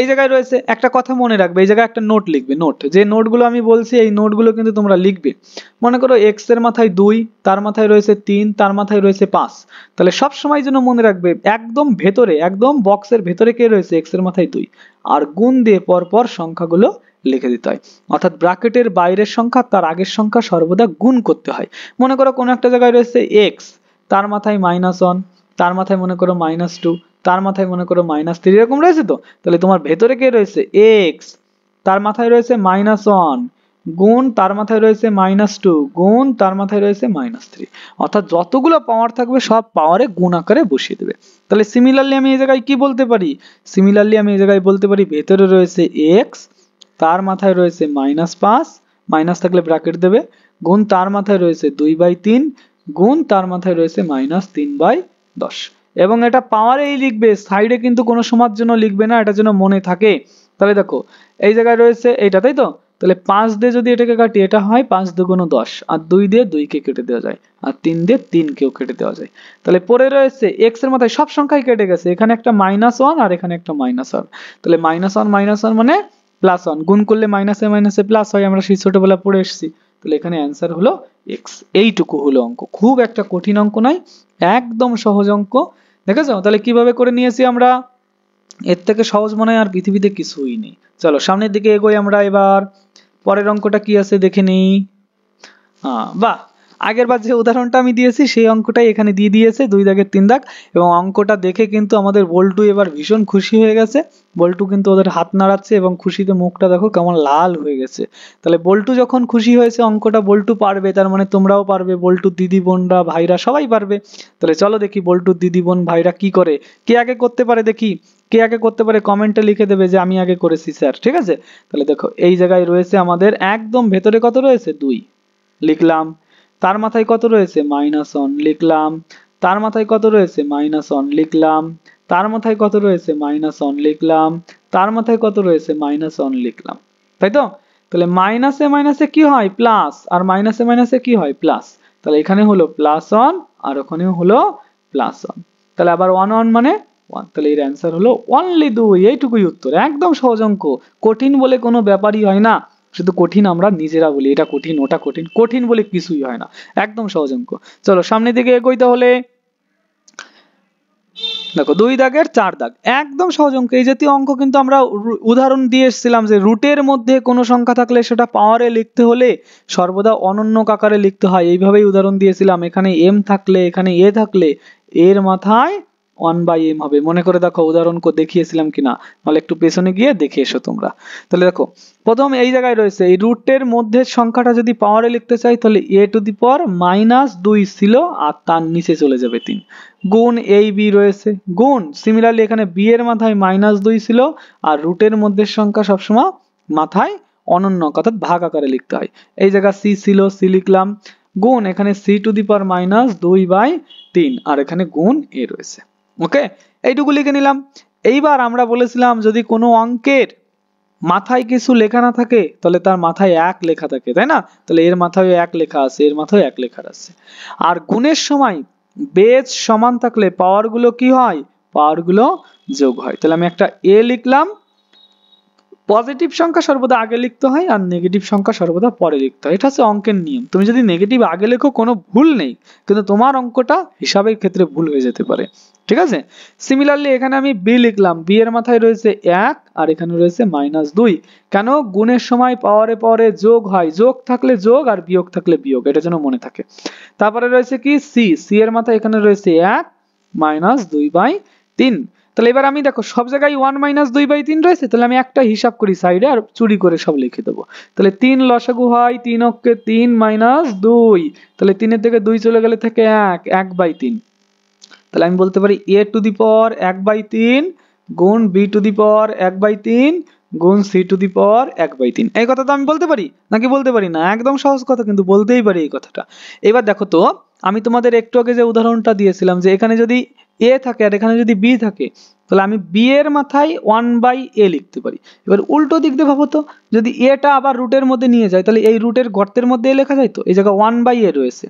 এই জায়গায় রয়েছে একটা কথা মনে রাখবে এই জায়গায় একটা নোট লিখবে নোট যে নোটগুলো আমি বলছি এই নোটগুলো কিন্তু তোমরা লিখবে মনে করো এক্স এর মাথায় দুই তার মাথায় রয়েছে তিন তার মাথায় রয়েছে পাঁচ তাহলে সব সময় জন্য মনে রাখবে একদম ভেতরে একদম বক্সের ভেতরে কে রয়েছে এক্স এর মাথায় দুই আর গুণ দিয়ে পরপর সংখ্যাগুলো লিখে দিতে হয় অর্থাৎ ব্রাকেটের বাইরের সংখ্যা তার আগের সংখ্যা সর্বদা গুণ করতে হয় মনে করো কোনো একটা জায়গায় রয়েছে এক্স তার মাথায় মাইনাস ওয়ান তার মাথায় মনে করো মাইনাস টু তার মাথায় মনে করো মাইনাস থ্রি এরকম রয়েছে তো তাহলে তোমার ভেতরে কে রয়েছে এক্স তার মাথায় রয়েছে মাইনাস ওয়ান গুণ তার মাথায় রয়েছে মাইনাস টু গুণ তার মাথায় রয়েছে মাইনাস থ্রি অর্থাৎ যতগুলো পাওয়ার থাকবে সব পাওয়ারে গুণ আকারে বসিয়ে দেবে তাহলে সিমিলারলি আমি এই জায়গায় কি বলতে পারি সিমিলারলি আমি এই জায়গায় বলতে পারি ভেতরে রয়েছে এক্স তার মাথায় রয়েছে মাইনাস পাঁচ মাইনাস থাকলে ব্র্যাকেট দেবে গুণ তার মাথায় রয়েছে দুই বাই তিন গুণ তার মাথায় রয়েছে মাইনাস তিন বাই দশ এবং এটা পাওয়ারেই লিখবে সাইডে কিন্তু কোনো সময়ের জন্য লিখবে না এটা যেন মনে থাকে তাহলে দেখো এই জায়গায় রয়েছে এইটা তাই তো তাহলে পাঁচ দিয়ে যদি এটাকে কাটি এটা হয় পাঁচ দুগুণো দশ আর দুই দিয়ে দুইকে কেটে দেওয়া যায় আর তিন দিয়ে তিনকেও কেটে দেওয়া যায় তাহলে পরে রয়েছে এক্স এর মাথায় সব সংখ্যাই কেটে গেছে এখানে একটা মাইনাস ওয়ান আর এখানে একটা মাইনাস ওয়ান তাহলে মাইনাস ওয়ান মাইনাস ওয়ান মানে প্লাস ওয়ান গুণ করলে মাইনাসে মাইনাসে প্লাস হয় আমরা সেই ছোটবেলা পড়ে এসেছি তাহলে এখানে অ্যান্সার হলো এক্স এইটুকু হলো অঙ্ক খুব একটা কঠিন অঙ্ক নয় একদম সহজ অঙ্ক দেখেছো তাহলে কিভাবে করে নিয়েছি আমরা এর থেকে সহজ মনে হয় আর পৃথিবীতে কিছুই নেই চলো সামনের দিকে এগোই আমরা এবার পরের অঙ্কটা কি আছে দেখে নিই বা আগেরবার যে উদাহরণটা আমি দিয়েছি সেই অঙ্কটাই এখানে দিয়ে দিয়েছে দুই দাগের তিন দাগ এবং অঙ্কটা দেখে কিন্তু আমাদের বল্টু এবার ভীষণ খুশি হয়ে গেছে বল্টু কিন্তু ওদের হাত নাড়াচ্ছে এবং খুশিতে মুখটা দেখো কেমন লাল হয়ে গেছে তাহলে বল্টু যখন খুশি হয়েছে অঙ্কটা বল্টু পারবে তার মানে তোমরাও পারবে বল্টু দিদি বোনরা ভাইরা সবাই পারবে তাহলে চলো দেখি বল্টুর দিদি বোন ভাইরা কি করে কে আগে করতে পারে দেখি কে আগে করতে পারে কমেন্টে লিখে দেবে যে আমি আগে করেছি স্যার ঠিক আছে তাহলে দেখো এই জায়গায় রয়েছে আমাদের একদম ভেতরে কত রয়েছে দুই লিখলাম তার মাথায় কত রয়েছে মাইনাস ওয়ান লিখলাম তার মাথায় কত রয়েছে মাইনাস ওয়ান লিখলাম তার মাথায় কত রয়েছে মাইনাস ওয়ান লিখলাম তার মাথায় কত রয়েছে মাইনাস ওয়ান লিখলাম তাই তো তাহলে মাইনাসে মাইনাসে কি হয় প্লাস আর মাইনাসে মাইনাসে কি হয় প্লাস তাহলে এখানে হলো প্লাস ওয়ান আর ওখানে হলো প্লাস ওয়ান তাহলে আবার ওয়ান ওয়ান মানে ওয়ান তাহলে এর অ্যান্সার হলো অনলি দুই এইটুকুই উত্তর একদম সহজ অঙ্ক কঠিন বলে কোনো ব্যাপারই হয় না শুধু কঠিন আমরা নিজেরা বলি এটা কঠিন ওটা কঠিন কঠিন বলে কিছুই হয় না একদম সহজ অঙ্ক চলো সামনের দিকে এগোইতে হলে দেখো দুই দাগের চার দাগ একদম সহজ অঙ্ক এই জাতীয় অঙ্ক কিন্তু আমরা উদাহরণ দিয়ে এসেছিলাম যে রুটের মধ্যে কোনো সংখ্যা থাকলে সেটা পাওয়ারে লিখতে হলে সর্বদা অনন্য আকারে লিখতে হয় এইভাবেই উদাহরণ দিয়েছিলাম এখানে এম থাকলে এখানে এ থাকলে এর মাথায় ওয়ান বাই এম হবে মনে করে দেখো উদাহরণ দেখিয়েছিলাম কিনা তাহলে একটু পেছনে গিয়ে দেখে এসো তোমরা তাহলে দেখো প্রথম এই জায়গায় রয়েছে এই রুটের মধ্যে সংখ্যাটা যদি পাওয়ারে লিখতে চাই তাহলে A to the power minus দুই ছিল আর তার নিচে চলে যাবে তিন গুণ এই বি রয়েছে গুণ সিমিলারলি এখানে বি এর মাথায় মাইনাস দুই ছিল আর রুটের মধ্যে সংখ্যা সবসময় মাথায় অনন্য অর্থাৎ ভাগ আকারে লিখতে হয় এই জায়গা সি ছিল সি লিখলাম গুণ এখানে c to the power minus দুই বাই তিন আর এখানে গুণ এ রয়েছে ওকে এইটুকু লিখে নিলাম এইবার আমরা বলেছিলাম যদি কোনো অঙ্কের মাথায় কিছু লেখা না থাকে তাহলে তার মাথায় এক লেখা থাকে তাই না তাহলে এর মাথায় এক লেখা আছে এর মাথায় এক লেখা আছে আর গুণের সময় বেজ সমান থাকলে পাওয়ারগুলো কি হয় পাওয়ারগুলো যোগ হয় তাহলে আমি একটা এ লিখলাম পজিটিভ সংখ্যা সর্বদা আগে লিখতে হয় আর নেগেটিভ সংখ্যা সর্বদা পরে লিখতে হয় এটা হচ্ছে অঙ্কের নিয়ম তুমি যদি নেগেটিভ আগে লেখো কোনো ভুল নেই কিন্তু তোমার অঙ্কটা হিসাবের ক্ষেত্রে ভুল হয়ে যেতে পারে ঠিক আছে সিমিলারলি এখানে আমি বি লিখলাম বি এর মাথায় রয়েছে এক আর এখানে রয়েছে মাইনাস দুই কেন গুণের সময় পাওয়ারে পাওয়ারে যোগ হয় যোগ থাকলে যোগ আর বিয়োগ থাকলে বিয়োগ এটা যেন মনে থাকে তারপরে রয়েছে কি সি সি এর মাথায় এখানে রয়েছে এক মাইনাস দুই বাই তিন তাহলে এবার আমি দেখো সব জায়গায় ওয়ান মাইনাস দুই বাই তিন রয়েছে তাহলে আমি একটা হিসাব করি সাইডে আর চুরি করে সব লিখে দেবো তাহলে তিন লসাগু হয় তিন অক্ষে তিন মাইনাস দুই তাহলে তিনের থেকে দুই চলে গেলে থেকে এক এক বাই তিন তাহলে আমি বলতে পারি এ টু দি পর এক বাই তিন গুণ বি টু দি পর এক বাই তিন গুণ সি টু দি পর এক বাই তিন এই কথা তো আমি বলতে পারি নাকি বলতে পারি না একদম সহজ কথা কিন্তু বলতেই পারি এই কথাটা এবার দেখো তো আমি তোমাদের একটু আগে যে উদাহরণটা দিয়েছিলাম যে এখানে যদি এ থাকে আর এখানে যদি বি থাকে তাহলে আমি বি এর মাথায় ওয়ান বাই এ লিখতে পারি এবার উল্টো দিক দিয়ে ভাবো তো যদি এটা আবার রুটের মধ্যে নিয়ে যায় তাহলে এই রুটের গর্তের মধ্যে এ লেখা যায় তো এই জায়গায় ওয়ান বাই এ রয়েছে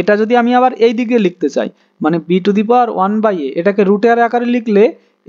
এটা যদি আমি আবার এই দিকে লিখতে চাই মানে b to the power one by a এটাকে রুটের আকারে লিখলে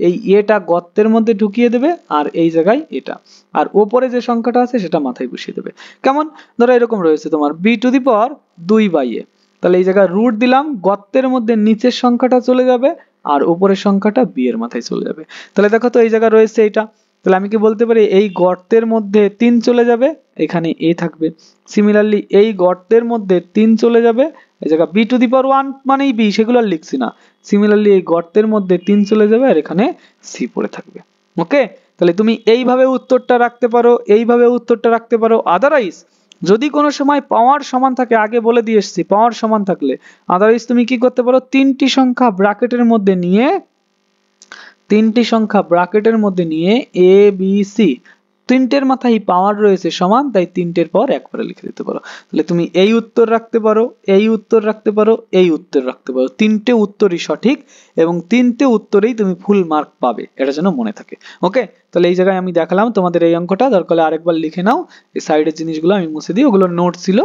এই এটা গর্তের মধ্যে ঢুকিয়ে দেবে আর এই জায়গায় এটা আর ওপরে যে সংখ্যাটা আছে সেটা মাথায় বসিয়ে দেবে কেমন ধরো এরকম রয়েছে তোমার বি টু দি পাওয়ার দুই বাই এ তাহলে এই জায়গায় রুট দিলাম গর্তের মধ্যে নিচের সংখ্যাটা চলে যাবে আর উপরের সংখ্যাটা বি এর মাথায় চলে যাবে তাহলে দেখো তো এই জায়গা রয়েছে এটা তাহলে আমি কি বলতে পারি এই গর্তের মধ্যে তিন চলে যাবে এখানে এ থাকবে সিমিলারলি এই গর্তের মধ্যে তিন চলে যাবে এই জায়গা b to the power one মানেই বি সেগুলো আর লিখছি না সিমিলারলি এই গর্তের মধ্যে তিন চলে যাবে আর এখানে সি পড়ে থাকবে ওকে তাহলে তুমি এইভাবে উত্তরটা রাখতে পারো এইভাবে উত্তরটা রাখতে পারো আদারওয়াইজ যদি কোনো সময় পাওয়ার সমান থাকে আগে বলে দিয়ে এসছি পাওয়ার সমান থাকলে আদারওয়াইজ তুমি কি করতে পারো তিনটি সংখ্যা ব্রাকেটের মধ্যে নিয়ে তিনটি সংখ্যা ব্রাকেটের মধ্যে নিয়ে এ বি সি তিনটের মাথায় পাওয়ার রয়েছে সমান তাই তিনটের পর পরে লিখে দিতে পারো তাহলে তুমি এই উত্তর রাখতে পারো এই উত্তর রাখতে পারো এই উত্তর রাখতে পারো তিনটে উত্তরই সঠিক এবং তিনটে উত্তরেই তুমি ফুল মার্ক পাবে এটা যেন মনে থাকে ওকে তাহলে এই জায়গায় আমি দেখালাম তোমাদের এই অঙ্কটা দরকার হলে আরেকবার লিখে নাও এই সাইডের জিনিসগুলো আমি মুছে দিই ওগুলো নোট ছিল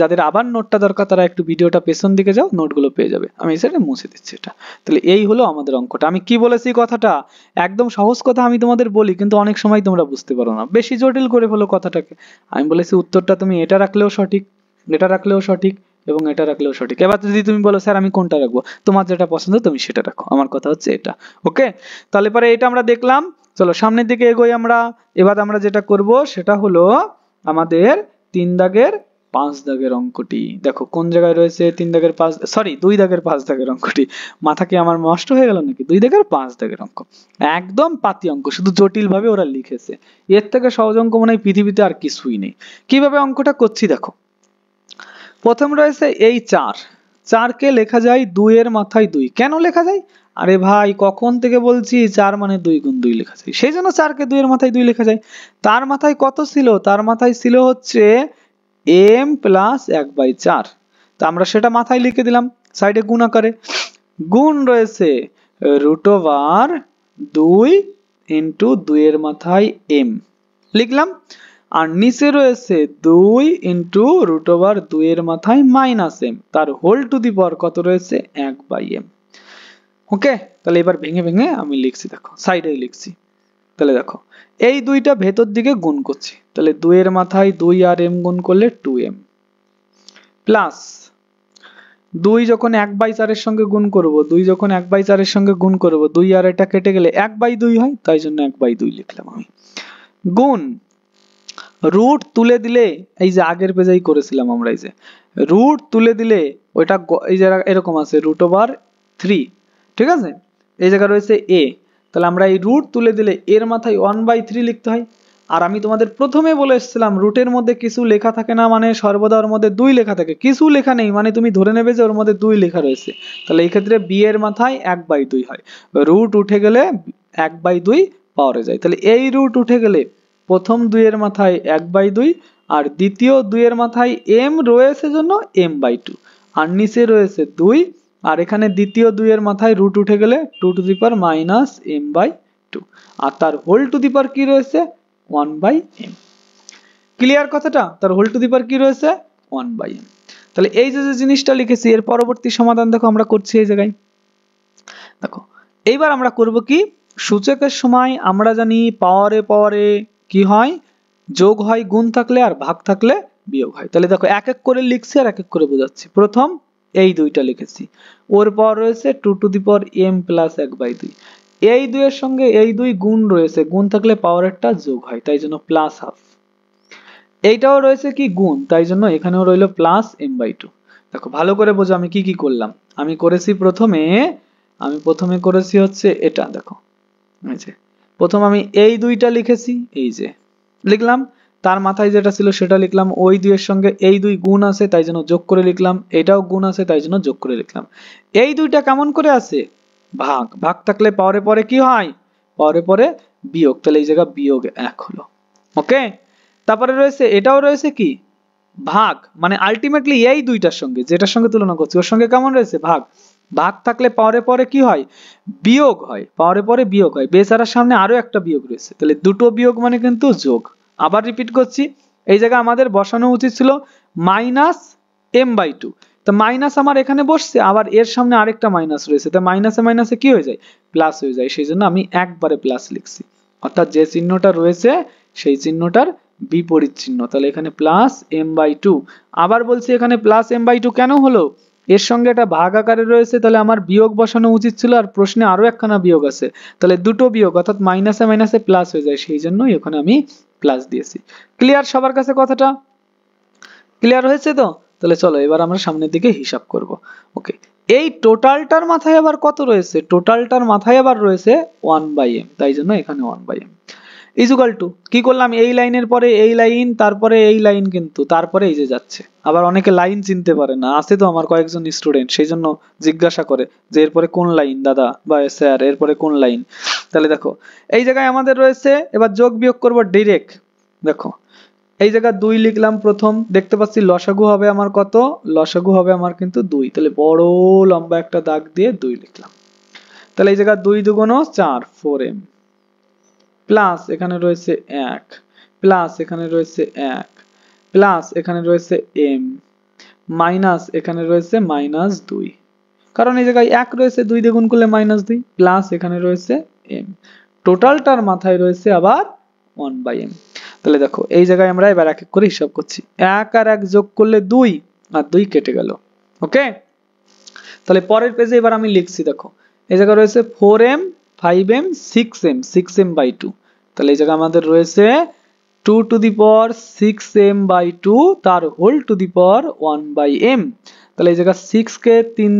যাদের আবার নোটটা দরকার তারা একটু ভিডিওটা পেছন দিকে যাও নোটগুলো পেয়ে যাবে আমি সেটা মুছে দিচ্ছি এটা তাহলে এই হলো আমাদের অঙ্কটা আমি কি বলেছি কথাটা একদম সহজ কথা আমি তোমাদের বলি কিন্তু অনেক সময় তোমরা বুঝতে পারো না বেশি জটিল করে ফেলো কথাটাকে আমি বলেছি উত্তরটা তুমি এটা রাখলেও সঠিক এটা রাখলেও সঠিক এবং এটা রাখলেও সঠিক এবার যদি তুমি বলো স্যার আমি কোনটা রাখবো তোমার যেটা পছন্দ তুমি সেটা রাখো আমার কথা হচ্ছে এটা ওকে তাহলে পরে এটা আমরা দেখলাম চলো সামনের দিকে এগোই আমরা এবার আমরা যেটা করব সেটা হলো আমাদের তিন দাগের পাঁচ দাগের অঙ্কটি দেখো কোন জায়গায় রয়েছে তিন দাগের পাঁচ সরি দুই দাগের পাঁচ দাগের অঙ্কটি মাথা কি আমার নষ্ট হয়ে গেল নাকি দুই দাগের পাঁচ দাগের অঙ্ক একদম পাতি অঙ্ক শুধু জটিল ভাবে ওরা লিখেছে এর থেকে সহজ অঙ্ক মনে হয় পৃথিবীতে আর কিছুই নেই কিভাবে অঙ্কটা করছি দেখো প্রথম রয়েছে এই চার চারকে লেখা যায় দুইয়ের মাথায় দুই কেন লেখা যায় আরে ভাই কখন থেকে বলছি চার মানে দুই গুণ দুই লেখা যায় সেই জন্য চারকে দুইয়ের মাথায় দুই লেখা যায় তার মাথায় কত ছিল তার মাথায় ছিল হচ্ছে এম প্লাস এক বাই চার তা আমরা সেটা মাথায় লিখে দিলাম সাইডে গুণ আকারে গুণ রয়েছে রুট ওভার দুই ইন্টু দুইয়ের মাথায় এম লিখলাম আর নিচে রয়েছে দুই ইন্টু রুট ওভার দুইয়ের মাথায় মাইনাস এম তার হোল টু দি পাওয়ার কত রয়েছে এক বাই এম ওকে তাহলে এবার ভেঙে ভেঙে আমি লিখছি দেখো সাইডে লিখছি তাহলে দেখো এই দুইটা ভেতর দিকে গুণ করছি তাহলে দুইয়ের মাথায় দুই আর এম গুণ করলে টু এম প্লাস দুই যখন এক বাই চারের সঙ্গে গুণ করব দুই যখন এক বাই চারের সঙ্গে গুণ করব দুই আর এটা কেটে গেলে এক বাই দুই হয় তাই জন্য এক বাই দুই লিখলাম আমি গুণ রুট তুলে দিলে এই যে আগের পেজেই করেছিলাম আমরা এই যে রুট তুলে দিলে ওইটা এই যে এরকম আছে রুট ওভার থ্রি ঠিক আছে এই জায়গা রয়েছে এ তাহলে আমরা এই রুট তুলে দিলে এর মাথায় ওয়ান বাই থ্রি লিখতে হয় আর আমি তোমাদের প্রথমে বলে এসেছিলাম রুটের মধ্যে কিছু লেখা থাকে না মানে সর্বদা ওর মধ্যে দুই লেখা থাকে কিছু লেখা নেই মানে তুমি ধরে নেবে যে ওর মধ্যে দুই লেখা রয়েছে তাহলে এই ক্ষেত্রে বি এর মাথায় এক বাই দুই হয় রুট উঠে গেলে এক বাই দুই পাওয়া যায় তাহলে এই রুট উঠে গেলে প্রথম দুইয়ের মাথায় এক বাই দুই আর দ্বিতীয় দুইয়ের মাথায় এম রয়েছে জন্য এম বাই টু আর নিচে রয়েছে দুই আর এখানে দ্বিতীয় দুই এর মাথায় রুট উঠে গেলে two to the power minus m by two আর তার হোল টু দি পার কি রয়েছে ওয়ান বাই এম ক্লিয়ার কথাটা তার হোল টু দি পার কি রয়েছে ওয়ান বাই এম তাহলে এই যে যে জিনিসটা লিখেছি এর পরবর্তী সমাধান দেখো আমরা করছি এই জায়গায় দেখো এইবার আমরা করব কি সূচকের সময় আমরা জানি পাওয়ারে পাওয়ারে কি হয় যোগ হয় গুণ থাকলে আর ভাগ থাকলে বিয়োগ হয় তাহলে দেখো এক এক করে লিখছি আর এক এক করে বোঝাচ্ছি প্রথম এই দুইটা লিখেছি ওর পর রয়েছে two to the power M plus এক বাই দুই এই দুইয়ের সঙ্গে এই দুই গুণ রয়েছে গুণ থাকলে পাওয়ারেরটা যোগ হয় তাই জন্য প্লাস হাফ এইটাও রয়েছে কি গুণ তাই জন্য এখানেও রইল প্লাস এম বাই টু দেখো ভালো করে বোঝো আমি কি কি করলাম আমি করেছি প্রথমে আমি প্রথমে করেছি হচ্ছে এটা দেখো এই যে প্রথম আমি এই দুইটা লিখেছি এই যে লিখলাম তার মাথায় যেটা ছিল সেটা লিখলাম ওই দুইয়ের সঙ্গে এই দুই গুণ আছে তাই জন্য যোগ করে লিখলাম এটাও গুণ আছে তাই জন্য যোগ করে লিখলাম এই দুইটা কেমন করে আছে ভাগ ভাগ থাকলে পরে পরে কি হয় পরে পরে বিয়োগ তাহলে এই জায়গা বিয়োগ এক হলো ওকে তারপরে রয়েছে এটাও রয়েছে কি ভাগ মানে আলটিমেটলি এই দুইটার সঙ্গে যেটার সঙ্গে তুলনা করছি ওর সঙ্গে কেমন রয়েছে ভাগ ভাগ থাকলে পরে পরে কি হয় বিয়োগ হয় পরে পরে বিয়োগ হয় বেচারার সামনে আরো একটা বিয়োগ রয়েছে তাহলে দুটো বিয়োগ মানে কিন্তু যোগ আবার রিপিট করছি এই জায়গায় আমাদের বসানো উচিত ছিল মাইনাস এম বাই টু তো মাইনাস আমার এখানে বসছে আবার এর সামনে আরেকটা মাইনাস রয়েছে তো মাইনাসে মাইনাসে কি হয়ে যায় প্লাস হয়ে যায় সেই জন্য আমি একবারে প্লাস লিখছি অর্থাৎ যে চিহ্নটা রয়েছে সেই চিহ্নটার বিপরীত চিহ্ন তাহলে এখানে প্লাস এম বাই টু আবার বলছি এখানে প্লাস এম বাই টু কেন হলো এর সঙ্গে একটা ভাগ আকারে রয়েছে তাহলে আমার বিয়োগ বসানো উচিত ছিল আর প্রশ্নে আরো একখানা বিয়োগ আছে তাহলে দুটো বিয়োগ অর্থাৎ মাইনাসে মাইনাসে প্লাস হয়ে যায় সেই জন্যই এখানে আমি প্লাস দিয়েছি ক্লিয়ার সবার কাছে কথাটা ক্লিয়ার হয়েছে তো তাহলে চলো এবার আমরা সামনের দিকে হিসাব করব ওকে এই টোটালটার মাথায় আবার কত রয়েছে টোটালটার মাথায় আবার রয়েছে ওয়ান বাই এম তাই জন্য এখানে one by m equal to কি করলাম এই লাইনের পরে এই লাইন তারপরে এই লাইন কিন্তু তারপরে এই যে যাচ্ছে আবার অনেকে লাইন চিনতে পারে না আছে তো আমার কয়েকজন স্টুডেন্ট সেই জন্য জিজ্ঞাসা করে যে এরপরে কোন লাইন দাদা বা স্যার এরপরে কোন লাইন তাহলে দেখো এই জায়গায় আমাদের রয়েছে এবার যোগ বিয়োগ করব ডিরেক্ট দেখো এই জায়গায় দুই লিখলাম প্রথম দেখতে পাচ্ছি লসাগু হবে আমার কত লসাগু হবে আমার কিন্তু দুই তাহলে বড় লম্বা একটা দাগ দিয়ে দুই লিখলাম তাহলে এই জায়গায় দুই দুগুণ চার ফোর এম প্লাস এখানে রয়েছে এক প্লাস এখানে রয়েছে এক প্লাস এখানে রয়েছে এম মাইনাস এখানে রয়েছে মাইনাস দুই কারণ এই জায়গায় এক রয়েছে দুই দ্বিগুণ করলে মাইনাস দুই প্লাস এখানে রয়েছে এম টোটালটার মাথায় রয়েছে আবার ওয়ান বাই এম তাহলে দেখো এই জায়গায় আমরা এবার এক এক করে হিসাব করছি এক আর এক যোগ করলে দুই আর দুই কেটে গেল ওকে তাহলে পরের পেজে এবার আমি লিখছি দেখো এই জায়গায় রয়েছে four m five m six m six m by two তাহলে এই জায়গায় আমাদের রয়েছে two to the power six m by two তার whole to the power one by M তাহলে এই জায়গায় সিক্সকে তিন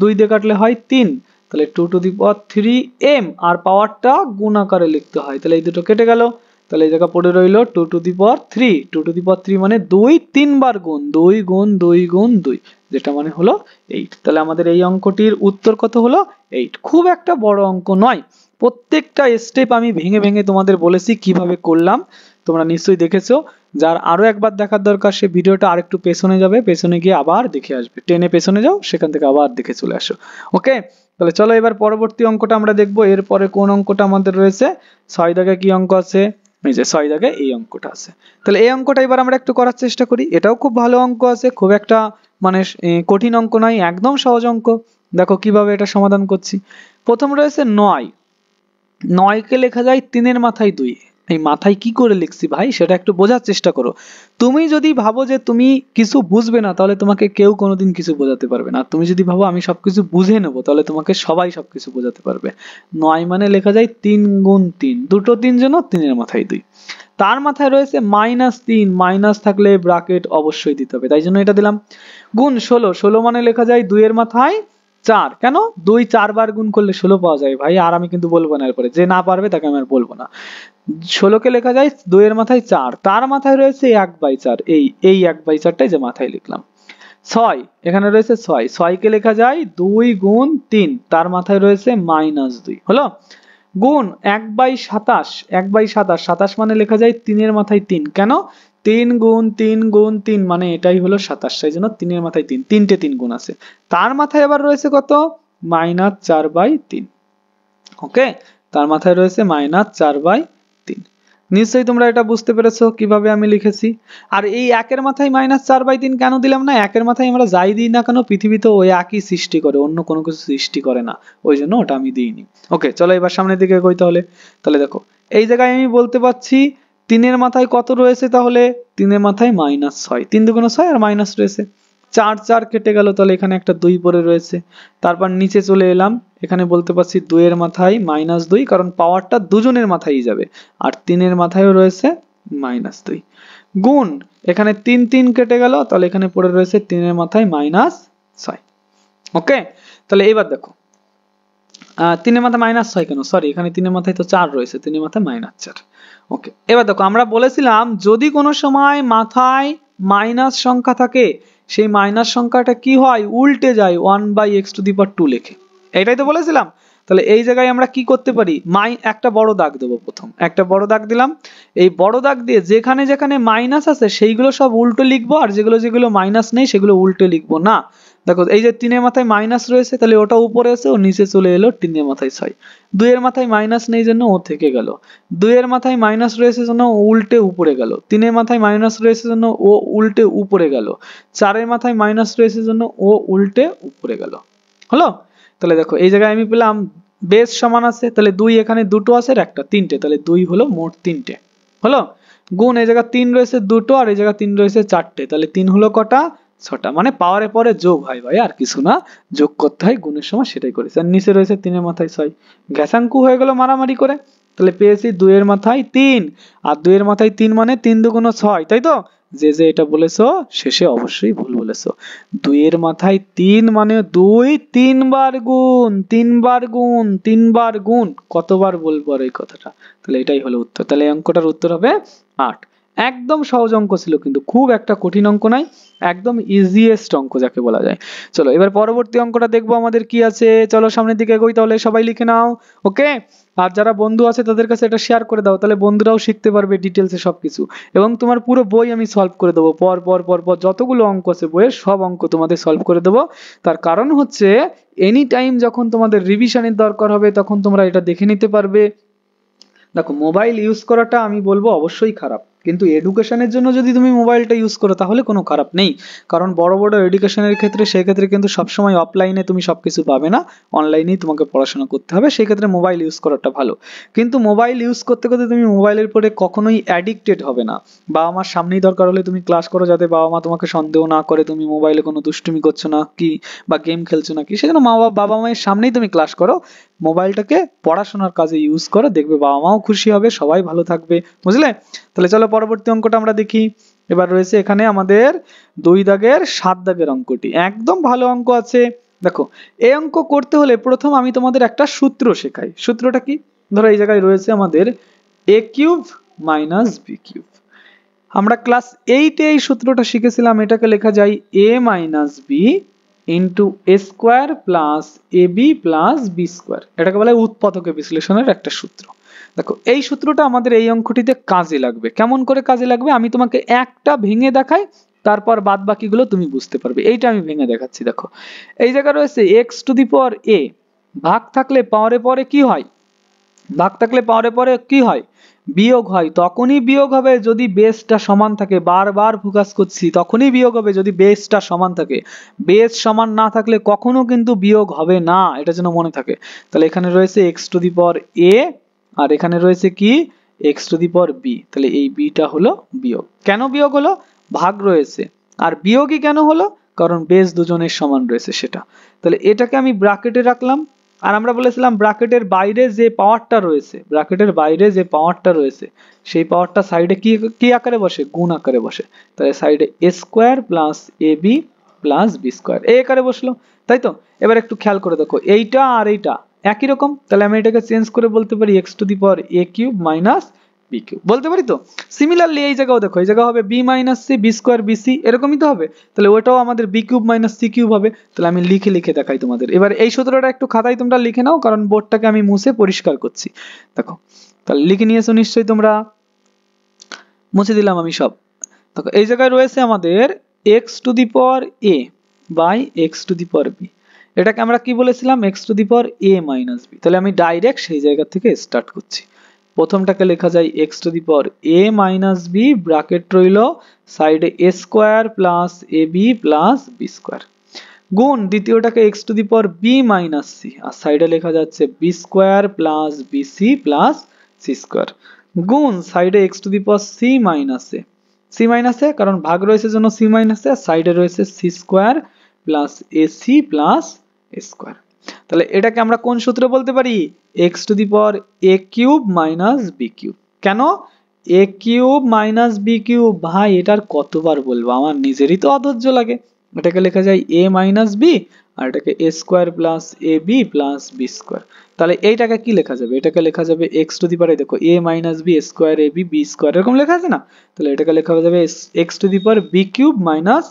দুই দিয়ে কাটলে হয় তিন তাহলে two to the power three m আর পাওয়ারটা গুণ আকারে লিখতে হয় তাহলে এই দুটো কেটে গেল তাহলে এই জায়গা পড়ে রইল two to the power three two to the power three মানে দুই তিনবার গুণ দুই গুণ দুই গুণ দুই যেটা মানে হলো এইট তাহলে আমাদের এই অঙ্কটির উত্তর কত হলো এইট খুব একটা বড় অঙ্ক নয় প্রত্যেকটা স্টেপ আমি ভেঙে ভেঙে তোমাদের বলেছি কিভাবে করলাম তোমরা নিশ্চয়ই দেখেছো যার আরও একবার দেখার দরকার সে ভিডিওটা আর একটু পেছনে যাবে পেছনে গিয়ে আবার দেখে আসবে টেনে পেছনে যাও সেখান থেকে আবার দেখে চলে আসো ওকে তাহলে চলো এবার পরবর্তী অঙ্কটা আমরা দেখবো এরপরে কোন অঙ্কটা আমাদের রয়েছে ছয় দাগে কি অঙ্ক আছে এই যে ছয় দাগে এই অঙ্কটা আছে তাহলে এই অঙ্কটা এবার আমরা একটু করার চেষ্টা করি এটাও খুব ভালো অঙ্ক আছে খুব একটা মানে কঠিন অঙ্ক নয় একদম সহজ অঙ্ক দেখো কিভাবে এটা সমাধান করছি প্রথম রয়েছে নয় নয়কে লেখা যায় তিনের মাথায় দুই এই মাথায় কি করে লিখছি ভাই সেটা একটু বোঝার চেষ্টা করো তুমি যদি ভাবো যে তুমি কিছু বুঝবে না তাহলে তোমাকে কেউ কোনোদিন কিছু বোঝাতে পারবে না তুমি যদি ভাবো আমি সবকিছু বুঝে নেবো তাহলে তোমাকে সবাই সবকিছু বোঝাতে পারবে নয় মানে লেখা যায় তিন গুণ তিন দুটো তিন যেন তিনের মাথায় দুই তার মাথায় রয়েছে মাইনাস তিন মাইনাস থাকলে ব্রাকেট অবশ্যই দিতে হবে তাই জন্য এটা দিলাম গুণ ষোলো ষোলো মানে লেখা যায় দুইয়ের মাথায় চার কেন দুই চারবার গুণ করলে ষোলো পাওয়া যায় ভাই আর আমি কিন্তু বলবো না এরপরে যে না পারবে তাকে আমি আর বলবো না ষোলোকে লেখা যায় দুইয়ের মাথায় চার তার মাথায় রয়েছে এক বাই চার এই এই এক বাই চারটাই যে মাথায় লিখলাম ছয় এখানে রয়েছে ছয় ছয়কে লেখা যায় দুই গুণ তিন তার মাথায় রয়েছে মাইনাস দুই হলো গুণ এক বাই সাতাশ এক বাই সাতাশ সাতাশ মানে লেখা যায় তিনের মাথায় তিন কেন তিন গুণ তিন গুণ তিন মানে এটাই হলো সাতাশ সেই জন্য তিনের মাথায় তিন তিনটে তিন গুণ আছে তার মাথায় আবার রয়েছে কত মাইনাস চার বাই তিন ওকে তার মাথায় রয়েছে মাইনাস চার বাই তিন নিশ্চয়ই তোমরা এটা বুঝতে পেরেছো কিভাবে আমি লিখেছি আর এই একের মাথায় মাইনাস চার বাই তিন কেন দিলাম না একের মাথায় আমরা যাই দিই না কেন পৃথিবীতে ওই একই সৃষ্টি করে অন্য কোনো কিছু সৃষ্টি করে না ওই জন্য ওটা আমি দিইনি ওকে চলো এবার সামনের দিকে কই তাহলে তাহলে দেখো এই জায়গায় আমি বলতে পারছি তিনের মাথায় কত রয়েছে তাহলে তিনের মাথায় মাইনাস ছয় তিন দুগুণ ছয় আর মাইনাস রয়েছে চার চার কেটে গেল তাহলে এখানে একটা দুই পরে রয়েছে তারপর নিচে চলে এলাম এখানে বলতে পারছি দুইয়ের মাথায় মাইনাস দুই কারণ পাওয়ারটা দুজনের মাথায় যাবে আর তিনের মাথায়ও রয়েছে মাইনাস দুই গুণ এখানে তিন তিন কেটে গেল তাহলে এখানে পড়ে রয়েছে তিনের মাথায় মাইনাস ছয় ওকে তাহলে এবার দেখো তিনের মাথায় মাইনাস ছয় কেন সরি এখানে তিনের মাথায় তো চার রয়েছে তিনের মাথায় মাইনাস চার ওকে এবার দেখো আমরা বলেছিলাম যদি কোনো সময় মাথায় মাইনাস সংখ্যা থাকে সেই মাইনাস সংখ্যাটা কি হয় উল্টে যায় one by x to the power two লেখে এটাই তো বলেছিলাম তাহলে এই জায়গায় আমরা কি করতে পারি মাই একটা বড় দাগ দেবো প্রথম একটা বড় দাগ দিলাম এই বড় দাগ দিয়ে যেখানে যেখানে মাইনাস আছে সেইগুলো সব উল্টো লিখবো আর যেগুলো যেগুলো মাইনাস নেই সেগুলো উল্টো লিখবো না দেখো এই যে তিনের মাথায় মাইনাস রয়েছে তাহলে ওটা উপরে আছে ও নিচে চলে এলো তিনের মাথায় ছয় দুইয়ের মাথায় মাইনাস নেই জন্য ও থেকে গেল দুইয়ের মাথায় মাইনাস রয়েছে জন্য ও উল্টে উপরে গেল তিনের মাথায় মাইনাস রয়েছে জন্য ও উল্টে উপরে গেল চারের মাথায় মাইনাস রয়েছে জন্য ও উল্টে উপরে গেল হলো তাহলে দেখো এই জায়গায় আমি পেলাম বেশ সমান আছে তাহলে দুই এখানে দুটো আছে আর একটা তিনটে তাহলে দুই হলো মোট তিনটে হলো গুণ এই জায়গায় তিন রয়েছে দুটো আর এই জায়গায় তিন রয়েছে চারটে তাহলে তিন হলো কটা ছটা মানে পাওয়ারের পরে যোগ হয় ভাই আর কিছু না যোগ করতে হয় গুণের সময় সেটাই করেছে আর নিচে রয়েছে তিনের মাথায় ছয় গ্যাসাঙ্কু হয়ে গেল মারামারি করে তাহলে পেয়েছি দুইয়ের মাথায় তিন আর দুইয়ের মাথায় তিন মানে তিন দুগুণ ছয় তাই তো যে যে এটা বলেছ শেষে অবশ্যই ভুল বলেছ দুইয়ের মাথায় তিন মানে দুই তিনবার গুণ তিনবার গুণ তিনবার গুণ কতবার বলবো আর এই কথাটা তাহলে এটাই হলো উত্তর তাহলে এই অঙ্কটার উত্তর হবে আট একদম সহজ অঙ্ক ছিল কিন্তু খুব একটা কঠিন অঙ্ক নাই একদম ইজিয়েস্ট অঙ্ক যাকে বলা যায় চলো এবার পরবর্তী অঙ্কটা দেখবো আমাদের কি আছে চলো সামনের দিকে এগোই তাহলে সবাই লিখে নাও ওকে আর যারা বন্ধু আছে তাদের কাছে এটা শেয়ার করে দাও তাহলে বন্ধুরাও শিখতে পারবে ডিটেলসে সব কিছু এবং তোমার পুরো বই আমি সলভ করে দেবো পর পর পর পর যতগুলো অঙ্ক আছে বইয়ের সব অঙ্ক তোমাদের সলভ করে দেবো তার কারণ হচ্ছে এনি টাইম যখন তোমাদের রিভিশনের দরকার হবে তখন তোমরা এটা দেখে নিতে পারবে দেখো মোবাইল ইউজ করাটা আমি বলবো অবশ্যই খারাপ কিন্তু এডুকেশনের জন্য যদি তুমি মোবাইলটা ইউজ করো তাহলে কোনো খারাপ নেই কারণ বড় বড় এডুকেশনের ক্ষেত্রে সেক্ষেত্রে কিন্তু সবসময় অফলাইনে তুমি সব কিছু পাবে না অনলাইনেই তোমাকে পড়াশোনা করতে হবে সেক্ষেত্রে মোবাইল ইউজ করাটা ভালো কিন্তু মোবাইল ইউজ করতে করতে তুমি মোবাইলের পরে কখনোই অ্যাডিক্টেড হবে না বাবা মার সামনেই দরকার হলে তুমি ক্লাস করো যাতে বাবা মা তোমাকে সন্দেহ না করে তুমি মোবাইলে কোনো দুষ্টুমি করছো না কি বা গেম খেলছো না কি সেজন্য মা বাবা মায়ের সামনেই তুমি ক্লাস করো মোবাইলটাকে পড়াশোনার কাজে ইউজ করে দেখবে বাবা মাও খুশি হবে সবাই ভালো থাকবে বুঝলে তাহলে চলো পরবর্তী অঙ্কটা আমরা দেখি এবার রয়েছে এখানে আমাদের দুই দাগের সাত দাগের অঙ্কটি একদম ভালো অঙ্ক আছে দেখো এই অঙ্ক করতে হলে প্রথম আমি তোমাদের একটা সূত্র শেখাই সূত্রটা কি ধরো এই জায়গায় রয়েছে আমাদের a cube minus b cube আমরা ক্লাস এইটে এই সূত্রটা শিখেছিলাম এটাকে লেখা যায় a minus b into a square plus a b plus b square এটাকে বলা হয় উৎপাদকে বিশ্লেষণের একটা সূত্র দেখো এই সূত্রটা আমাদের এই অঙ্কটিতে কাজে লাগবে কেমন করে কাজে লাগবে আমি তোমাকে একটা ভেঙে দেখাই তারপর বাদ বাকিগুলো তুমি বুঝতে পারবে এইটা আমি ভেঙে দেখাচ্ছি দেখো এই জায়গা রয়েছে এক্স টু দি পাওয়ার এ ভাগ থাকলে পাওয়ারে পরে কি হয় ভাগ থাকলে পাওয়ারে পরে কি হয় বিয়োগ হয় তখনই বিয়োগ হবে যদি বেসটা সমান থাকে বারবার ফোকাস করছি তখনই বিয়োগ হবে যদি বেসটা সমান থাকে বেস সমান না থাকলে কখনো কিন্তু বিয়োগ হবে না এটা যেন মনে থাকে তাহলে এখানে রয়েছে এক্স টু দি পর এ আর এখানে রয়েছে কি এক্স টু দি পর বি তাহলে এই বিটা হলো বিয়োগ কেন বিয়োগ হলো ভাগ রয়েছে আর বিয়োগই কেন হলো কারণ বেস দুজনের সমান রয়েছে সেটা তাহলে এটাকে আমি ব্রাকেটে রাখলাম আর আমরা বলেছিলাম ব্র্যাকেটের বাইরে যে পাওয়ারটা রয়েছে ব্র্যাকেটের বাইরে যে পাওয়ারটা রয়েছে সেই পাওয়ারটা সাইডে কি কি আকারে বসে গুণ আকারে বসে তাহলে সাইডে a square plus a b plus b square এ আকারে বসলো তাই তো এবার একটু খেয়াল করে দেখো এইটা আর এইটা একই রকম তাহলে আমি এটাকে চেঞ্জ করে বলতে পারি x to the power a cube minus b বলতে পারি তো সিমিলারলি এই জায়গাও দেখো এই জায়গা হবে b minus c b square b c এরকমই তো হবে তাহলে ওটাও আমাদের b cube minus c cube হবে তাহলে আমি লিখে লিখে দেখাই তোমাদের এবার এই সূত্রটা একটু খাতায় তোমরা লিখে নাও কারণ বোর্ডটাকে আমি মুছে পরিষ্কার করছি দেখো তাহলে লিখে নিয়েছো নিশ্চয়ই তোমরা মুছে দিলাম আমি সব দেখো এই জায়গায় রয়েছে আমাদের x to the power a by x to the power b এটাকে আমরা কি বলেছিলাম x to the power a minus b তাহলে আমি ডাইরেক্ট সেই জায়গা থেকে স্টার্ট করছি প্রথমটাকে লেখা যায় x to the power a minus b bracket রইল সাইডে a square plus a b plus b square গুণ দ্বিতীয়টাকে x to the power b minus c আর সাইডে লেখা যাচ্ছে b square plus b c plus c square গুণ সাইডে x to the power c minus a c minus a কারণ ভাগ রয়েছে জন্য সি মাইনাস এ সাইডে রয়েছে c square plus a c plus square তাহলে এটাকে আমরা কোন সূত্রে বলতে পারি x to the power a cube minus b cube কেন a cube minus b cube ভাই এটার কতবার বলবো আমার নিজেরই তো অধৈর্য লাগে এটাকে লেখা যায় এ মাইনাস বি আর এটাকে a square plus a b plus b square তাহলে এইটাকে কি লেখা যাবে এটাকে লেখা যাবে এক্স টু দি পারে দেখো a minus b square a b b square এরকম লেখা আছে না তাহলে এটাকে লেখা যাবে x to the power b cube minus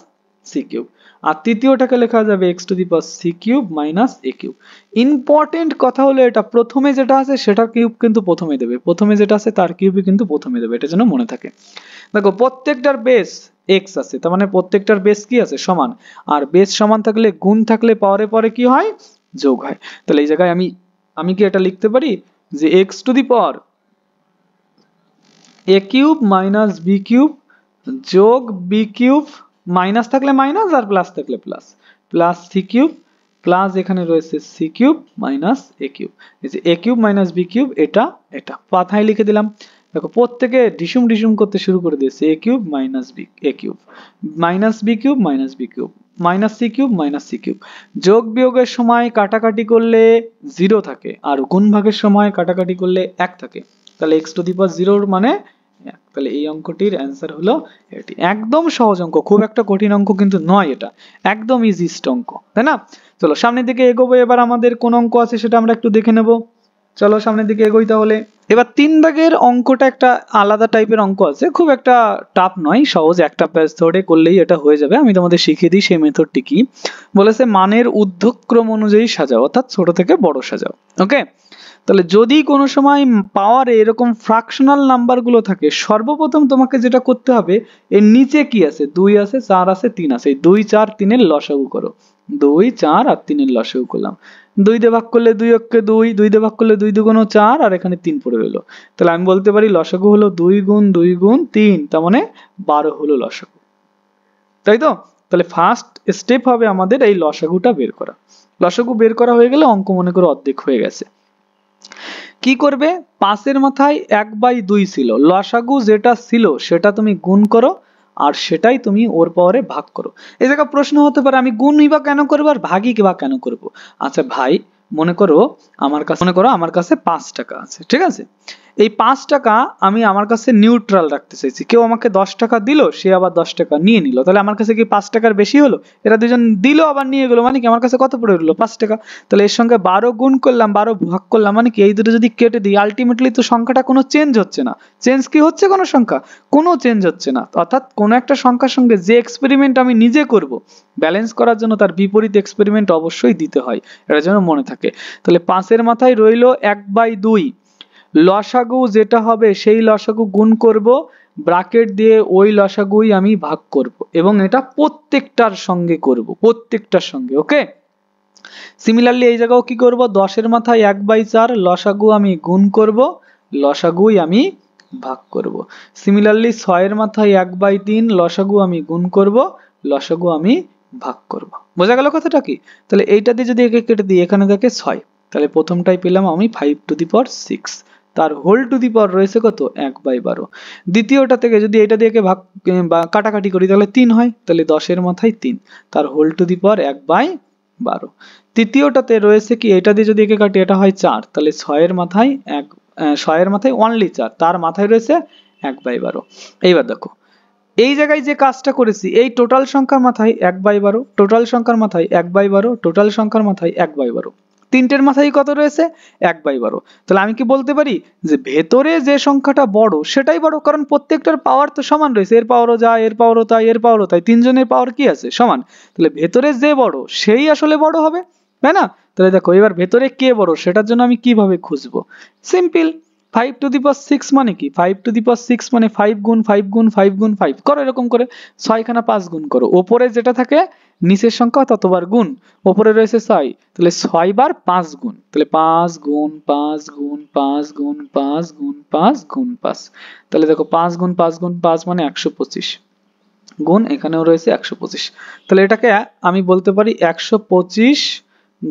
c cube আর তৃতীয়টাকে লেখা যাবে x to the power c cube minus a cube important কথা হলো এটা প্রথমে যেটা আছে সেটার কিউব কিন্তু প্রথমে দেবে প্রথমে যেটা আছে তার কিউবই কিন্তু প্রথমে দেবে এটা যেন মনে থাকে দেখো প্রত্যেকটার বেস এক্স আছে তার মানে প্রত্যেকটার বেস কি আছে সমান আর বেস সমান থাকলে গুণ থাকলে পাওয়ারে পরে কি হয় যোগ হয় তাহলে এই জায়গায় আমি আমি কি এটা লিখতে পারি যে x to the power a cube minus b কিউব যোগ বি কিউব মাইনাস থাকলে মাইনাস আর প্লাস থাকলে plus plus c cube plus এখানে রয়েছে c cube minus a cube এই যে a cube minus b cube এটা এটা পাথায় লিখে দিলাম দেখো প্রত্যেকে ডিসুম ডিসুম করতে শুরু করে দিয়েছে a cube minus b a cube minus b cube minus b cube minus c cube minus c cube যোগ বিয়োগের সময় কাটাকাটি করলে জিরো থাকে আর গুণ ভাগের সময় কাটাকাটি করলে এক থাকে তাহলে এক্স টু দি জিরোর মানে হ্যাঁ, তাহলে এই অঙ্কটির অ্যান্সার হলো এটি একদম সহজ অঙ্ক খুব একটা কঠিন অঙ্ক কিন্তু নয় এটা একদম ইজিস্ট অঙ্ক তাই না চলো সামনের দিকে এগোবো এবার আমাদের কোন অঙ্ক আছে সেটা আমরা একটু দেখে নেবো চলো সামনের দিকে এগোই তাহলে এবার তিন দাগের অঙ্কটা একটা আলাদা টাইপের অঙ্ক আছে খুব একটা টাফ নয় সহজ একটা প্যাচ ধরে করলেই এটা হয়ে যাবে আমি তোমাদের শিখিয়ে দিই সেই মেথডটি কি বলেছে মানের উদ্ধক্রম অনুযায়ী সাজাও অর্থাৎ ছোট থেকে বড় সাজাও ওকে তাহলে যদি কোনো সময় পাওয়ারে এরকম ফ্রাকশনাল নাম্বারগুলো থাকে সর্বপ্রথম তোমাকে যেটা করতে হবে এর নিচে কি আছে দুই আছে চার আছে তিন আছে দুই চার তিনের লসাগু করো দুই চার আর তিনের লসাগু করলাম দুই দিয়ে ভাগ করলে দুই অক্ষে দুই দুই দিয়ে ভাগ করলে দুই দুগুণ চার আর এখানে তিন পড়ে রইল তাহলে আমি বলতে পারি লসাগু হলো দুই গুণ দুই গুণ তিন তার মানে বারো হলো লসাগু তাই তো তাহলে ফার্স্ট স্টেপ হবে আমাদের এই লসাগুটা বের করা লসাগু বের করা হয়ে গেলে অঙ্ক মনে করো অর্ধেক হয়ে গেছে কি করবে পাঁচের মাথায় এক বাই দুই ছিল লসাগু যেটা ছিল সেটা তুমি গুণ করো আর সেটাই তুমি ওর পরে ভাগ করো এই জায়গায় প্রশ্ন হতে পারে আমি গুণই বা কেন করবো আর ভাগই বা কেন করব আচ্ছা ভাই মনে করো আমার কাছে মনে করো আমার কাছে পাঁচ টাকা আছে ঠিক আছে এই পাঁচ টাকা আমি আমার কাছে নিউট্রাল রাখতে চাইছি কেউ আমাকে দশ টাকা দিল সে আবার দশ টাকা নিয়ে নিল তাহলে আমার কাছে কি পাঁচ টাকার বেশি হলো এরা দুজন দিল আবার নিয়ে গেলো মানে কি আমার কাছে কত পড়ে রইলো পাঁচ টাকা তাহলে এর সঙ্গে বারো গুণ করলাম বারো ভাগ করলাম মানে কি এই দুটো যদি কেটে দিই আলটিমেটলি তো সংখ্যাটা কোনো চেঞ্জ হচ্ছে না চেঞ্জ কি হচ্ছে কোনো সংখ্যা কোনো চেঞ্জ হচ্ছে না অর্থাৎ কোনো একটা সংখ্যার সঙ্গে যে এক্সপেরিমেন্ট আমি নিজে করব ব্যালেন্স করার জন্য তার বিপরীত এক্সপেরিমেন্ট অবশ্যই দিতে হয় এটা যেন মনে থাকে তাহলে পাঁচের মাথায় রইল এক বাই দুই লসাগু যেটা হবে সেই লসাগু গুণ করব ব্রাকেট দিয়ে ওই লসাগুই আমি ভাগ করব এবং এটা প্রত্যেকটার সঙ্গে করব প্রত্যেকটার সঙ্গে ওকে সিমিলারলি এই জায়গাও কি করব দশের মাথায় এক বাই চার লসাগু আমি গুণ করব লসাগুই আমি ভাগ করব সিমিলারলি ছয়ের মাথায় এক বাই তিন লসাগু আমি গুণ করব লসাগু আমি ভাগ করব বোঝা গেল কথাটা কি তাহলে এইটা দিয়ে যদি একে কেটে দিই এখানে থাকে ছয় তাহলে প্রথমটাই পেলাম আমি five to the power six তার হোল টু দি পাওয়ার রয়েছে কত এক বাই বারো দ্বিতীয়টা থেকে যদি এটা দিয়ে ভাগ বা কাটাকাটি করি তাহলে তিন হয় তাহলে দশের মাথায় তিন তার হোল টু দি পাওয়ার এক বাই বারো তৃতীয়টাতে রয়েছে কি এটা দিয়ে যদি একে কাটি এটা হয় চার তাহলে ছয়ের মাথায় এক ছয়ের মাথায় অনলি চার তার মাথায় রয়েছে এক বাই বারো এইবার দেখো এই জায়গায় যে কাজটা করেছি এই টোটাল সংখ্যার মাথায় এক বাই বারো টোটাল সংখ্যার মাথায় এক বাই বারো টোটাল সংখ্যার মাথায় এক বাই বারো তিনটের মাথায় কত রয়েছে এক বাই বারো তাহলে আমি কি বলতে পারি যে ভেতরে যে সংখ্যাটা বড় সেটাই বড় কারণ প্রত্যেকটার পাওয়ার তো সমান রয়েছে এর পাওয়ারও যায় এর পাওয়ারও তাই এর পাওয়ারও তাই তিনজনের পাওয়ার কি আছে সমান তাহলে ভেতরে যে বড় সেই আসলে বড় হবে তাই না তাহলে দেখো এবার ভেতরে কে বড় সেটার জন্য আমি কিভাবে খুঁজবো simple five to the power six মানে কি five to the power six মানে ফাইভ গুণ ফাইভ গুণ ফাইভ গুণ ফাইভ করো এরকম করে ছয়খানা পাঁচ গুণ করো ওপরে যেটা থাকে নিচের সংখ্যা ততবার গুণ ওপরে রয়েছে 6 তাহলে 6 বার পাঁচ গুণ তাহলে পাঁচ গুণ পাঁচ গুণ পাঁচ গুণ পাঁচ গুণ পাঁচ গুণ পাঁচ তাহলে দেখো পাঁচ গুণ পাঁচ গুণ পাঁচ মানে একশো পঁচিশ গুণ এখানেও রয়েছে একশো পঁচিশ তাহলে এটাকে আমি বলতে পারি একশো পঁচিশ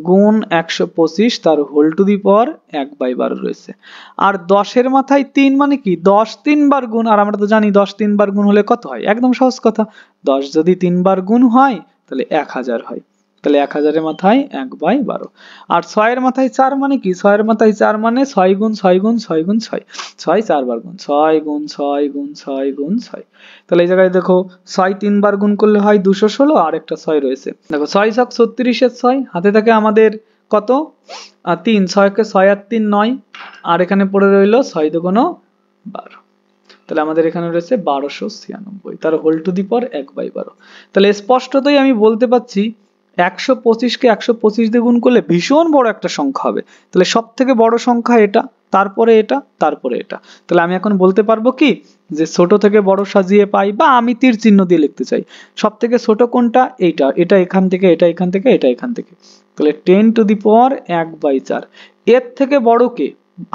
গুণ একশো পঁচিশ তার হোল টু দি পাওয়ার এক বাই বারো রয়েছে আর দশের মাথায় তিন মানে কি দশ তিনবার গুণ আর আমরা তো জানি দশ তিনবার গুণ হলে কত হয় একদম সহজ কথা দশ যদি তিনবার গুণ হয় তাহলে এক হাজার হয় তাহলে এক হাজারের মাথায় এক বাই বারো আর ছয়ের মাথায় চার মানে কি ছয়ের মাথায় চার মানে ছয় গুণ ছয় গুণ ছয় গুণ ছয় ছয় চারবার গুণ ছয় গুণ ছয় গুণ ছয় গুণ ছয় তাহলে এই জায়গায় দেখো ছয় তিনবার গুণ করলে হয় দুশো ষোলো আর একটা ছয় রয়েছে দেখো ছয় ছক ছত্রিশের ছয় হাতে থাকে আমাদের কত তিন ছয়কে ছয় আর তিন নয় আর এখানে পড়ে রইল ছয় কোনো বারো তাহলে আমাদের এখানে রয়েছে বারোশো ছিয়ানব্বই তার হোল টু দি পর এক বাই বারো তাহলে স্পষ্টতই আমি বলতে পারছি একশো পঁচিশকে একশো পঁচিশ দিয়ে গুণ করলে ভীষণ বড় একটা সংখ্যা হবে তাহলে সব থেকে বড় সংখ্যা এটা তারপরে এটা তারপরে এটা তাহলে আমি এখন বলতে পারবো কি যে ছোট থেকে বড় সাজিয়ে পাই বা আমি তীর চিহ্ন দিয়ে লিখতে চাই সব থেকে ছোট কোনটা এইটা এটা এখান থেকে এটা এখান থেকে এটা এখান থেকে তাহলে টেন টু দি পাওয়ার এক বাই চার এর থেকে বড় কে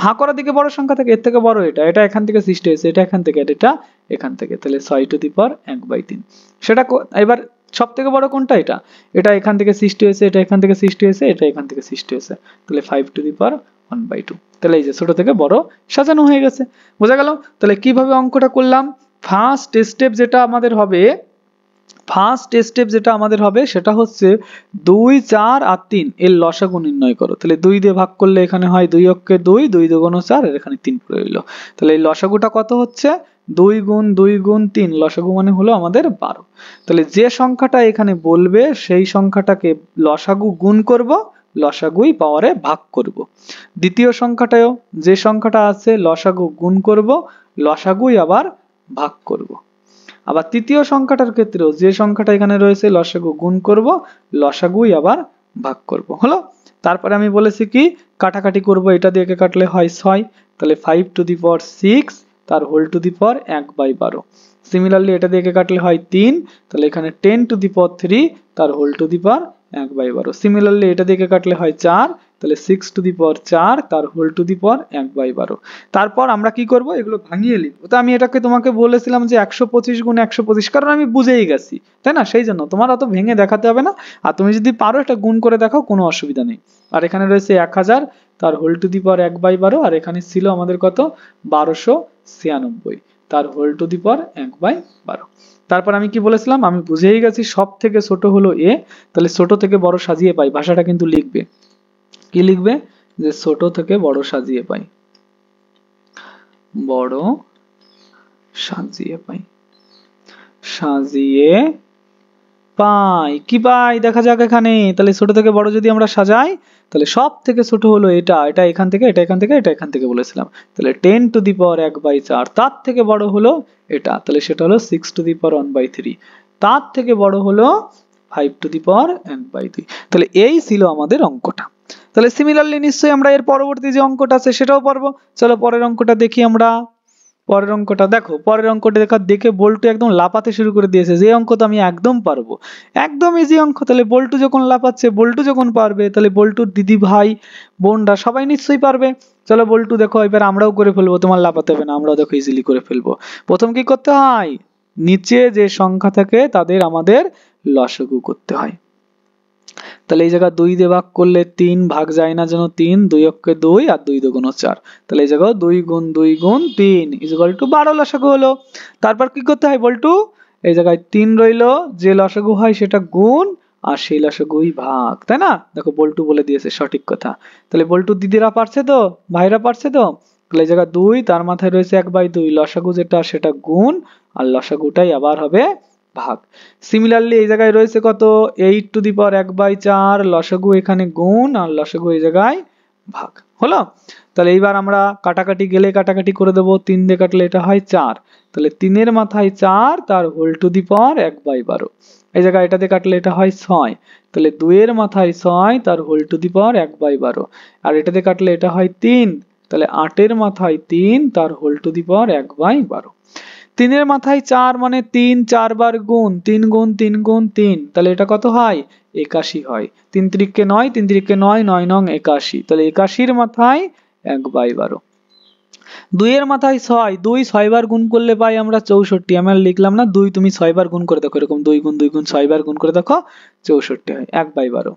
হা করার দিকে বড় সংখ্যা থাকে এর থেকে বড় এটা এটা এখান থেকে সৃষ্টি হয়েছে এটা এখান থেকে এটা এখান থেকে তাহলে ছয় টু দি পাওয়ার এক বাই তিন সেটা এবার সব থেকে বড় কোনটা এটা এটা এখান থেকে সৃষ্টি হয়েছে এটা এখান থেকে সৃষ্টি হয়েছে এটা এখান থেকে সৃষ্টি হয়েছে তাহলে five to the power one by two তাহলে এই যে ছোট থেকে বড় সাজানো হয়ে গেছে বোঝা গেল তাহলে কিভাবে অঙ্কটা করলাম ফার্স্ট স্টেপ যেটা আমাদের হবে ফার্স্ট স্টেপ যেটা আমাদের হবে সেটা হচ্ছে দুই চার আর তিন এর লসাগু নির্ণয় করো তাহলে দুই দিয়ে ভাগ করলে এখানে হয় দুই অক্ষে দুই দুই দুগুণ চার এর এখানে তিন পড়ে রইল তাহলে এই লসাগুটা কত হচ্ছে দুই গুণ দুই গুণ তিন লসাগু মানে হলো আমাদের বারো তাহলে যে সংখ্যাটা এখানে বলবে সেই সংখ্যাটাকে লসাগু গুণ করব লসাগুই পাওয়ারে ভাগ করব। দ্বিতীয় সংখ্যাটাও যে সংখ্যাটা আছে লসাগু গুণ করব লসাগুই আবার ভাগ করব। আবার তৃতীয় সংখ্যাটার ক্ষেত্রেও যে সংখ্যাটা এখানে রয়েছে লসাগু গুণ করব লসাগুই আবার ভাগ করব হলো তারপরে আমি বলেছি কি কাটাকাটি করব এটা দিয়ে কাটলে হয় ছয় তাহলে five to the power six তার হোল টু দি পাওয়ার এক বাই বারো সিমিলারলি এটা দিয়ে কাটলে হয় তিন তাহলে এখানে ten to the power three তার হোল টু দি পাওয়ার এক বাই বারো সিমিলারলি এটা দিয়ে কাটলে হয় চার তাহলে সিক্স টু দি পাওয়ার চার তার হোল টু দি পাওয়ার এক বাই বারো তারপর আমরা কি করব এগুলো ভাঙিয়ে লিখবো তো আমি এটাকে তোমাকে বলেছিলাম যে একশো পঁচিশ গুণ একশো পঁচিশ কারণ আমি বুঝেই গেছি তাই না সেই জন্য তোমার অত ভেঙে দেখাতে হবে না আর তুমি যদি পারো এটা গুণ করে দেখাও কোনো অসুবিধা নেই আর এখানে রয়েছে এক হাজার তার হোল টু দি পাওয়ার এক বাই বারো আর এখানে ছিল আমাদের কত বারোশো ছিয়ানব্বই তার হোল টু দি পাওয়ার এক বাই বারো তারপর আমি কি বলেছিলাম আমি বুঝেই গেছি সব থেকে ছোট হলো এ তাহলে ছোট থেকে বড় সাজিয়ে পাই ভাষাটা কিন্তু লিখবে কি লিখবে যে ছোট থেকে বড় সাজিয়ে পাই বড় সাজিয়ে পাই সাজিয়ে পাই কি পাই দেখা যাক এখানে তাহলে ছোট থেকে বড় যদি আমরা সাজাই তাহলে সব থেকে ছোট হলো এটা এটা এখান থেকে এটা এখান থেকে এটা এখান থেকে বলেছিলাম তাহলে টেন টু দি পাওয়ার এক বাই চার তার থেকে বড় হলো এটা তাহলে সেটা হলো six to the power one by three তার থেকে বড় হলো five to the power n by three তাহলে এই ছিল আমাদের অঙ্কটা তাহলে সিমিলারলি নিশ্চয়ই আমরা এর পরবর্তী যে অঙ্কটা আছে সেটাও পারবো চলো পরের অঙ্কটা দেখি আমরা পরের অঙ্কটা দেখো পরের অঙ্কটা দেখা দেখে বল্টু একদম লাপাতে শুরু করে দিয়েছে যে অঙ্ক তো আমি একদম পারবো একদম ইজি অঙ্ক তাহলে বল্টু যখন লাপাচ্ছে বল্টু যখন পারবে তাহলে বল্টুর দিদি ভাই বোনরা সবাই নিশ্চয়ই পারবে চলো বল্টু দেখো এবার আমরাও করে ফেলবো তোমার লাপাতে হবে না আমরাও দেখো ইজিলি করে ফেলবো প্রথম কি করতে হয় নিচে যে সংখ্যা থাকে তাদের আমাদের লসগু করতে হয় তাহলে এই জায়গা দুই দিয়ে ভাগ করলে তিন ভাগ যায় না যেন তিন দুই অক্ষে দুই আর দুই দুগুণ চার তাহলে এই জায়গা দুই গুণ দুই গুণ তিন ইজগল টু বারো লসাগু হলো তারপর কি করতে হয় বলটু এই জায়গায় তিন রইল যে লসাগু হয় সেটা গুণ আর সেই লসাগুই ভাগ তাই না দেখো বল্টু বলে দিয়েছে সঠিক কথা তাহলে বল্টু দিদিরা পারছে তো ভাইরা পারছে তো তাহলে এই জায়গায় দুই তার মাথায় রয়েছে এক বাই দুই লসাগু যেটা সেটা গুণ আর লসাগুটাই আবার হবে ভাগ সিমিলারলি এই জায়গায় রয়েছে কত এইট টু দি পাওয়ার এক বাই চার লসগু এখানে গুণ আর লসগু এই জায়গায় ভাগ হলো তাহলে এইবার আমরা কাটাকাটি গেলে কাটাকাটি করে দেবো তিন দিয়ে কাটলে এটা হয় চার তাহলে তিনের মাথায় চার তার হোল টু দি পাওয়ার এক বাই বারো এই জায়গায় এটাতে কাটলে এটা হয় ছয় তাহলে দুয়ের মাথায় ছয় তার হোল টু দি পাওয়ার এক বাই বারো আর এটাতে কাটলে এটা হয় তিন তাহলে আটের মাথায় তিন তার হোল টু দি পাওয়ার এক বাই বারো তিনের মাথায় চার মানে তিন চারবার গুণ তিন গুণ তিন গুণ তিন তাহলে এটা কত হয় একাশি হয় তিন তিরিককে নয় তিন তিরিককে নয় নয় নং একাশি তাহলে একাশির মাথায় এক বাই বারো দুইয়ের মাথায় ছয় দুই ছয়বার গুণ করলে পাই আমরা চৌষট্টি আমরা লিখলাম না দুই তুমি ছয়বার গুণ করে দেখো এরকম দুই গুণ দুই গুণ ছয়বার গুণ করে দেখো চৌষট্টি হয় এক বাই বারো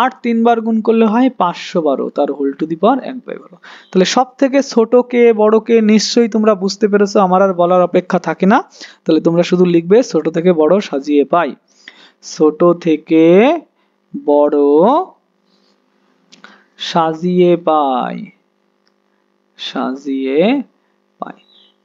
আট তিনবার গুণ করলে হয় পাঁচশো বারো তার হোল টু দি পাওয়ার এক বাই বারো তাহলে সব থেকে ছোট কে বড় কে নিশ্চয়ই তোমরা বুঝতে পেরেছো আমার আর বলার অপেক্ষা থাকে না তাহলে তোমরা শুধু লিখবে ছোট থেকে বড় সাজিয়ে পাই ছোট থেকে বড় সাজিয়ে পাই সাজিয়ে পাই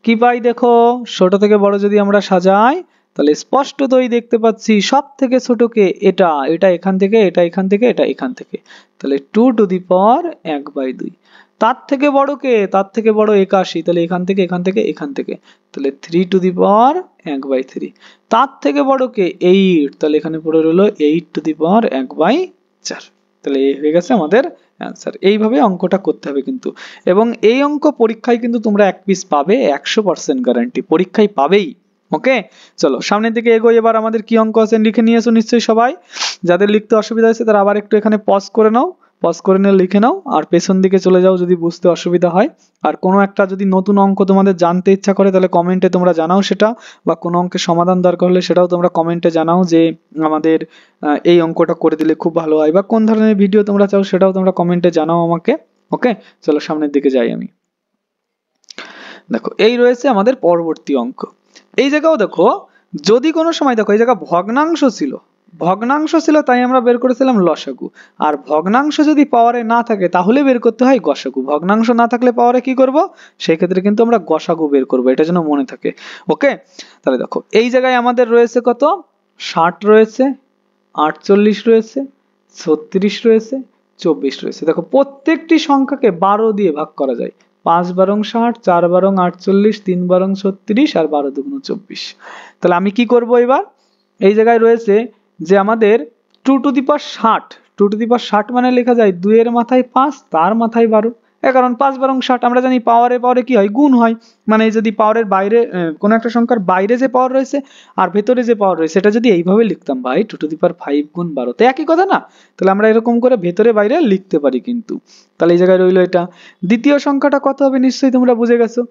কি পাই দেখো ছোট থেকে বড় যদি আমরা সাজাই তাহলে স্পষ্টতই দেখতে পাচ্ছি সব থেকে ছোটকে এটা এটা এখান থেকে এটা এখান থেকে এটা এখান থেকে তাহলে টু টু দি পর এক বাই দুই তার থেকে বড় কে তার থেকে বড় একাশি তাহলে এখান থেকে এখান থেকে এখান থেকে তাহলে থ্রি টু দি পাওয়ার এক বাই থ্রি তার থেকে বড় কে এইট তাহলে এখানে পড়ে রইলো এইট টু দি পাওয়ার এক বাই চার তাহলে এই হয়ে গেছে আমাদের অ্যান্সার এইভাবে অঙ্কটা করতে হবে কিন্তু এবং এই অঙ্ক পরীক্ষায় কিন্তু তোমরা এক পিস পাবে একশো পার্সেন্ট গ্যারান্টি পরীক্ষায় পাবেই ওকে চলো সামনের দিকে এগোই এবার আমাদের কি অঙ্ক আছে লিখে নিয়েছো নিশ্চয়ই সবাই যাদের লিখতে অসুবিধা হয়েছে তারা আবার একটু এখানে পজ করে নাও পজ করে নিয়ে লিখে নাও আর পেছন দিকে চলে যাও যদি বুঝতে অসুবিধা হয় আর কোনো একটা যদি নতুন অঙ্ক তোমাদের জানতে ইচ্ছা করে তাহলে কমেন্টে তোমরা জানাও সেটা বা কোনো অঙ্কের সমাধান দরকার হলে সেটাও তোমরা কমেন্টে জানাও যে আমাদের এই অঙ্কটা করে দিলে খুব ভালো হয় বা কোন ধরনের ভিডিও তোমরা চাও সেটাও তোমরা কমেন্টে জানাও আমাকে ওকে চলো সামনের দিকে যাই আমি দেখো এই রয়েছে আমাদের পরবর্তী অঙ্ক এই জায়গাও দেখো যদি কোনো সময় দেখো এই জায়গা ভগ্নাংশ ছিল ভগ্নাংশ ছিল তাই আমরা বের করেছিলাম লসাগু আর ভগ্নাংশ যদি পাওয়ারে না থাকে তাহলে বের করতে হয় গসাগু ভগ্নাংশ না থাকলে পাওয়ারে কি করব সেই ক্ষেত্রে কিন্তু আমরা গসাগু বের করব এটা যেন মনে থাকে ওকে তাহলে দেখো এই জায়গায় আমাদের রয়েছে কত ষাট রয়েছে আটচল্লিশ রয়েছে ছত্রিশ রয়েছে চব্বিশ রয়েছে দেখো প্রত্যেকটি সংখ্যাকে বারো দিয়ে ভাগ করা যায় পাঁচ বারং ষাট চার বারং আটচল্লিশ তিন বারং ছত্রিশ আর বারো দুগুণ চব্বিশ তাহলে আমি কি করব এবার এই জায়গায় রয়েছে যে আমাদের টু টু দি পাওয়ার ষাট টু টু দি পাওয়ার ষাট মানে লেখা যায় দুয়ের মাথায় পাঁচ তার মাথায় বারো কারণ পাঁচ বারং ষাট আমরা জানি পাওয়ারে পাওয়ারে কি হয় গুণ হয় মানে যদি পাওয়ারের বাইরে কোনো একটা সংখ্যার বাইরে যে পাওয়ার রয়েছে আর ভেতরে যে পাওয়ার রয়েছে সেটা যদি এইভাবে লিখতাম ভাই two to the power five গুণ বারো তো একই কথা না তাহলে আমরা এরকম করে ভেতরে বাইরে লিখতে পারি কিন্তু তাহলে এই জায়গায় রইলো এটা দ্বিতীয় সংখ্যাটা কত হবে নিশ্চয়ই তোমরা বুঝে গেছো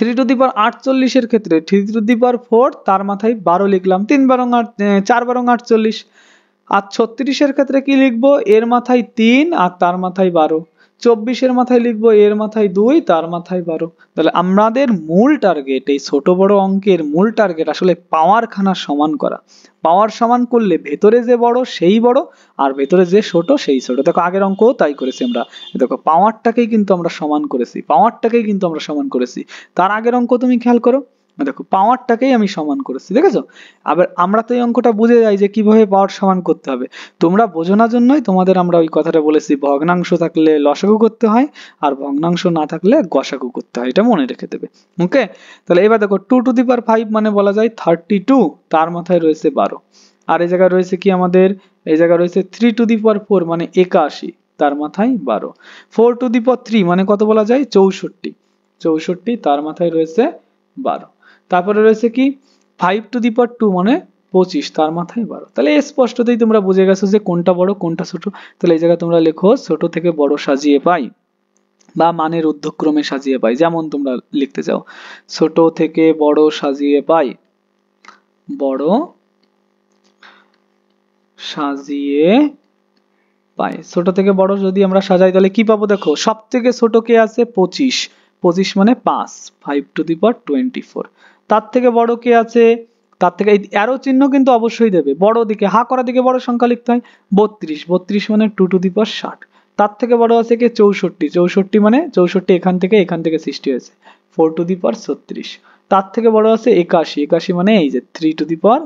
থ্রি টু দি পাওয়ার আটচল্লিশের ক্ষেত্রে three to the power four তার মাথায় বারো লিখলাম তিন বারং আট চার বারং আটচল্লিশ আর ছত্রিশের ক্ষেত্রে কি লিখবো এর মাথায় তিন আর তার মাথায় বারো চব্বিশের মাথায় লিখব এর মাথায় দুই তার মাথায় বারো তাহলে আমাদের মূল টার্গেট এই ছোট বড় অঙ্কের মূল টার্গেট আসলে পাওয়ার খানা সমান করা পাওয়ার সমান করলে ভেতরে যে বড় সেই বড় আর ভেতরে যে ছোট সেই ছোট দেখো আগের অঙ্কও তাই করেছি আমরা দেখো পাওয়ারটাকেই কিন্তু আমরা সমান করেছি পাওয়ারটাকেই কিন্তু আমরা সমান করেছি তার আগের অঙ্ক তুমি খেয়াল করো মানে দেখো পাওয়ারটাকেই আমি সমান করেছি দেখেছো আবার আমরা তো এই অঙ্কটা বুঝে যাই যে কিভাবে পাওয়ার সমান করতে হবে তোমরা বোঝানোর জন্যই তোমাদের আমরা ওই কথাটা বলেছি ভগ্নাংশ থাকলে লসাগু করতে হয় আর ভগ্নাংশ না থাকলে গসাগু করতে হয় এটা মনে রেখে দেবে ওকে তাহলে এবার দেখো two to the power five মানে বলা যায় থার্টি টু তার মাথায় রয়েছে বারো আর এই জায়গায় রয়েছে কি আমাদের এই জায়গায় রয়েছে three to the power four মানে একাশি তার মাথায় বারো four to the power three মানে কত বলা যায় চৌষট্টি চৌষট্টি তার মাথায় রয়েছে বারো তারপরে রয়েছে কি five to the power two মানে পঁচিশ তার মাথায় বারো তাহলে স্পষ্টতেই তোমরা বুঝে গেছো যে কোনটা বড় কোনটা ছোট তাহলে এই জায়গায় তোমরা লেখো ছোট থেকে বড় সাজিয়ে পাই বা মানের ঊর্ধ্বক্রমে সাজিয়ে পাই যেমন তোমরা লিখতে চাও ছোট থেকে বড় সাজিয়ে পাই বড় সাজিয়ে পাই ছোট থেকে বড় যদি আমরা সাজাই তাহলে কি পাবো দেখো সব থেকে ছোট কে আছে পঁচিশ পঁচিশ মানে পাঁচ five to the power twenty four তার থেকে বড় কে আছে তার থেকে এই অ্যারো চিহ্ন কিন্তু অবশ্যই দেবে বড় দিকে হা করা দিকে বড় সংখ্যা লিখতে হয় বত্রিশ বত্রিশ মানে টু টু দি পাওয়ার ষাট তার থেকে বড় আছে কি চৌষট্টি চৌষট্টি মানে চৌষট্টি এখান থেকে এখান থেকে সৃষ্টি হয়েছে ফোর টু দি পাওয়ার ছত্রিশ তার থেকে বড় আছে একাশি একাশি মানে এই যে থ্রি টু দি পাওয়ার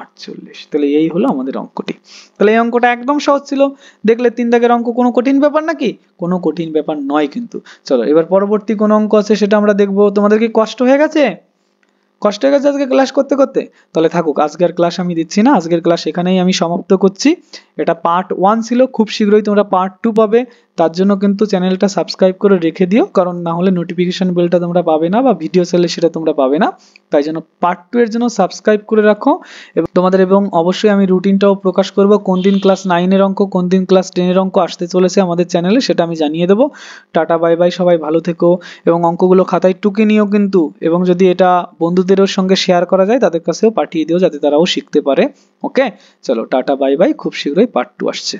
আটচল্লিশ তাহলে এই হলো আমাদের অঙ্কটি তাহলে এই অঙ্কটা একদম সহজ ছিল দেখলে তিন দাগের অঙ্ক কোনো কঠিন ব্যাপার নাকি কোনো কঠিন ব্যাপার নয় কিন্তু চলো এবার পরবর্তী কোন অঙ্ক আছে সেটা আমরা দেখবো তোমাদের কি কষ্ট হয়ে গেছে কষ্ট হয়ে গেছে আজকে ক্লাস করতে করতে তাহলে থাকুক আজকের ক্লাস আমি দিচ্ছি না আজকের ক্লাস এখানেই আমি সমাপ্ত করছি এটা পার্ট ওয়ান ছিল খুব শীঘ্রই তোমরা পার্ট টু পাবে তার জন্য কিন্তু চ্যানেলটা সাবস্ক্রাইব করে রেখে দিও কারণ না হলে নোটিফিকেশন বেলটা তোমরা পাবে না বা ভিডিও সেলে সেটা তোমরা পাবে না তাই জন্য পার্ট টু এর জন্য সাবস্ক্রাইব করে রাখো এবং তোমাদের এবং অবশ্যই আমি রুটিনটাও প্রকাশ করব কোন দিন ক্লাস নাইনের অঙ্ক কোন দিন ক্লাস টেনের অঙ্ক আসতে চলেছে আমাদের চ্যানেলে সেটা আমি জানিয়ে দেবো টাটা বাই বাই সবাই ভালো থেকো এবং অঙ্কগুলো খাতায় টুকে নিও কিন্তু এবং যদি এটা বন্ধুদেরও সঙ্গে শেয়ার করা যায় তাদের কাছেও পাঠিয়ে দিও যাতে তারাও শিখতে পারে ওকে চলো টাটা বাই বাই খুব শীঘ্রই পার্ট টু আসছে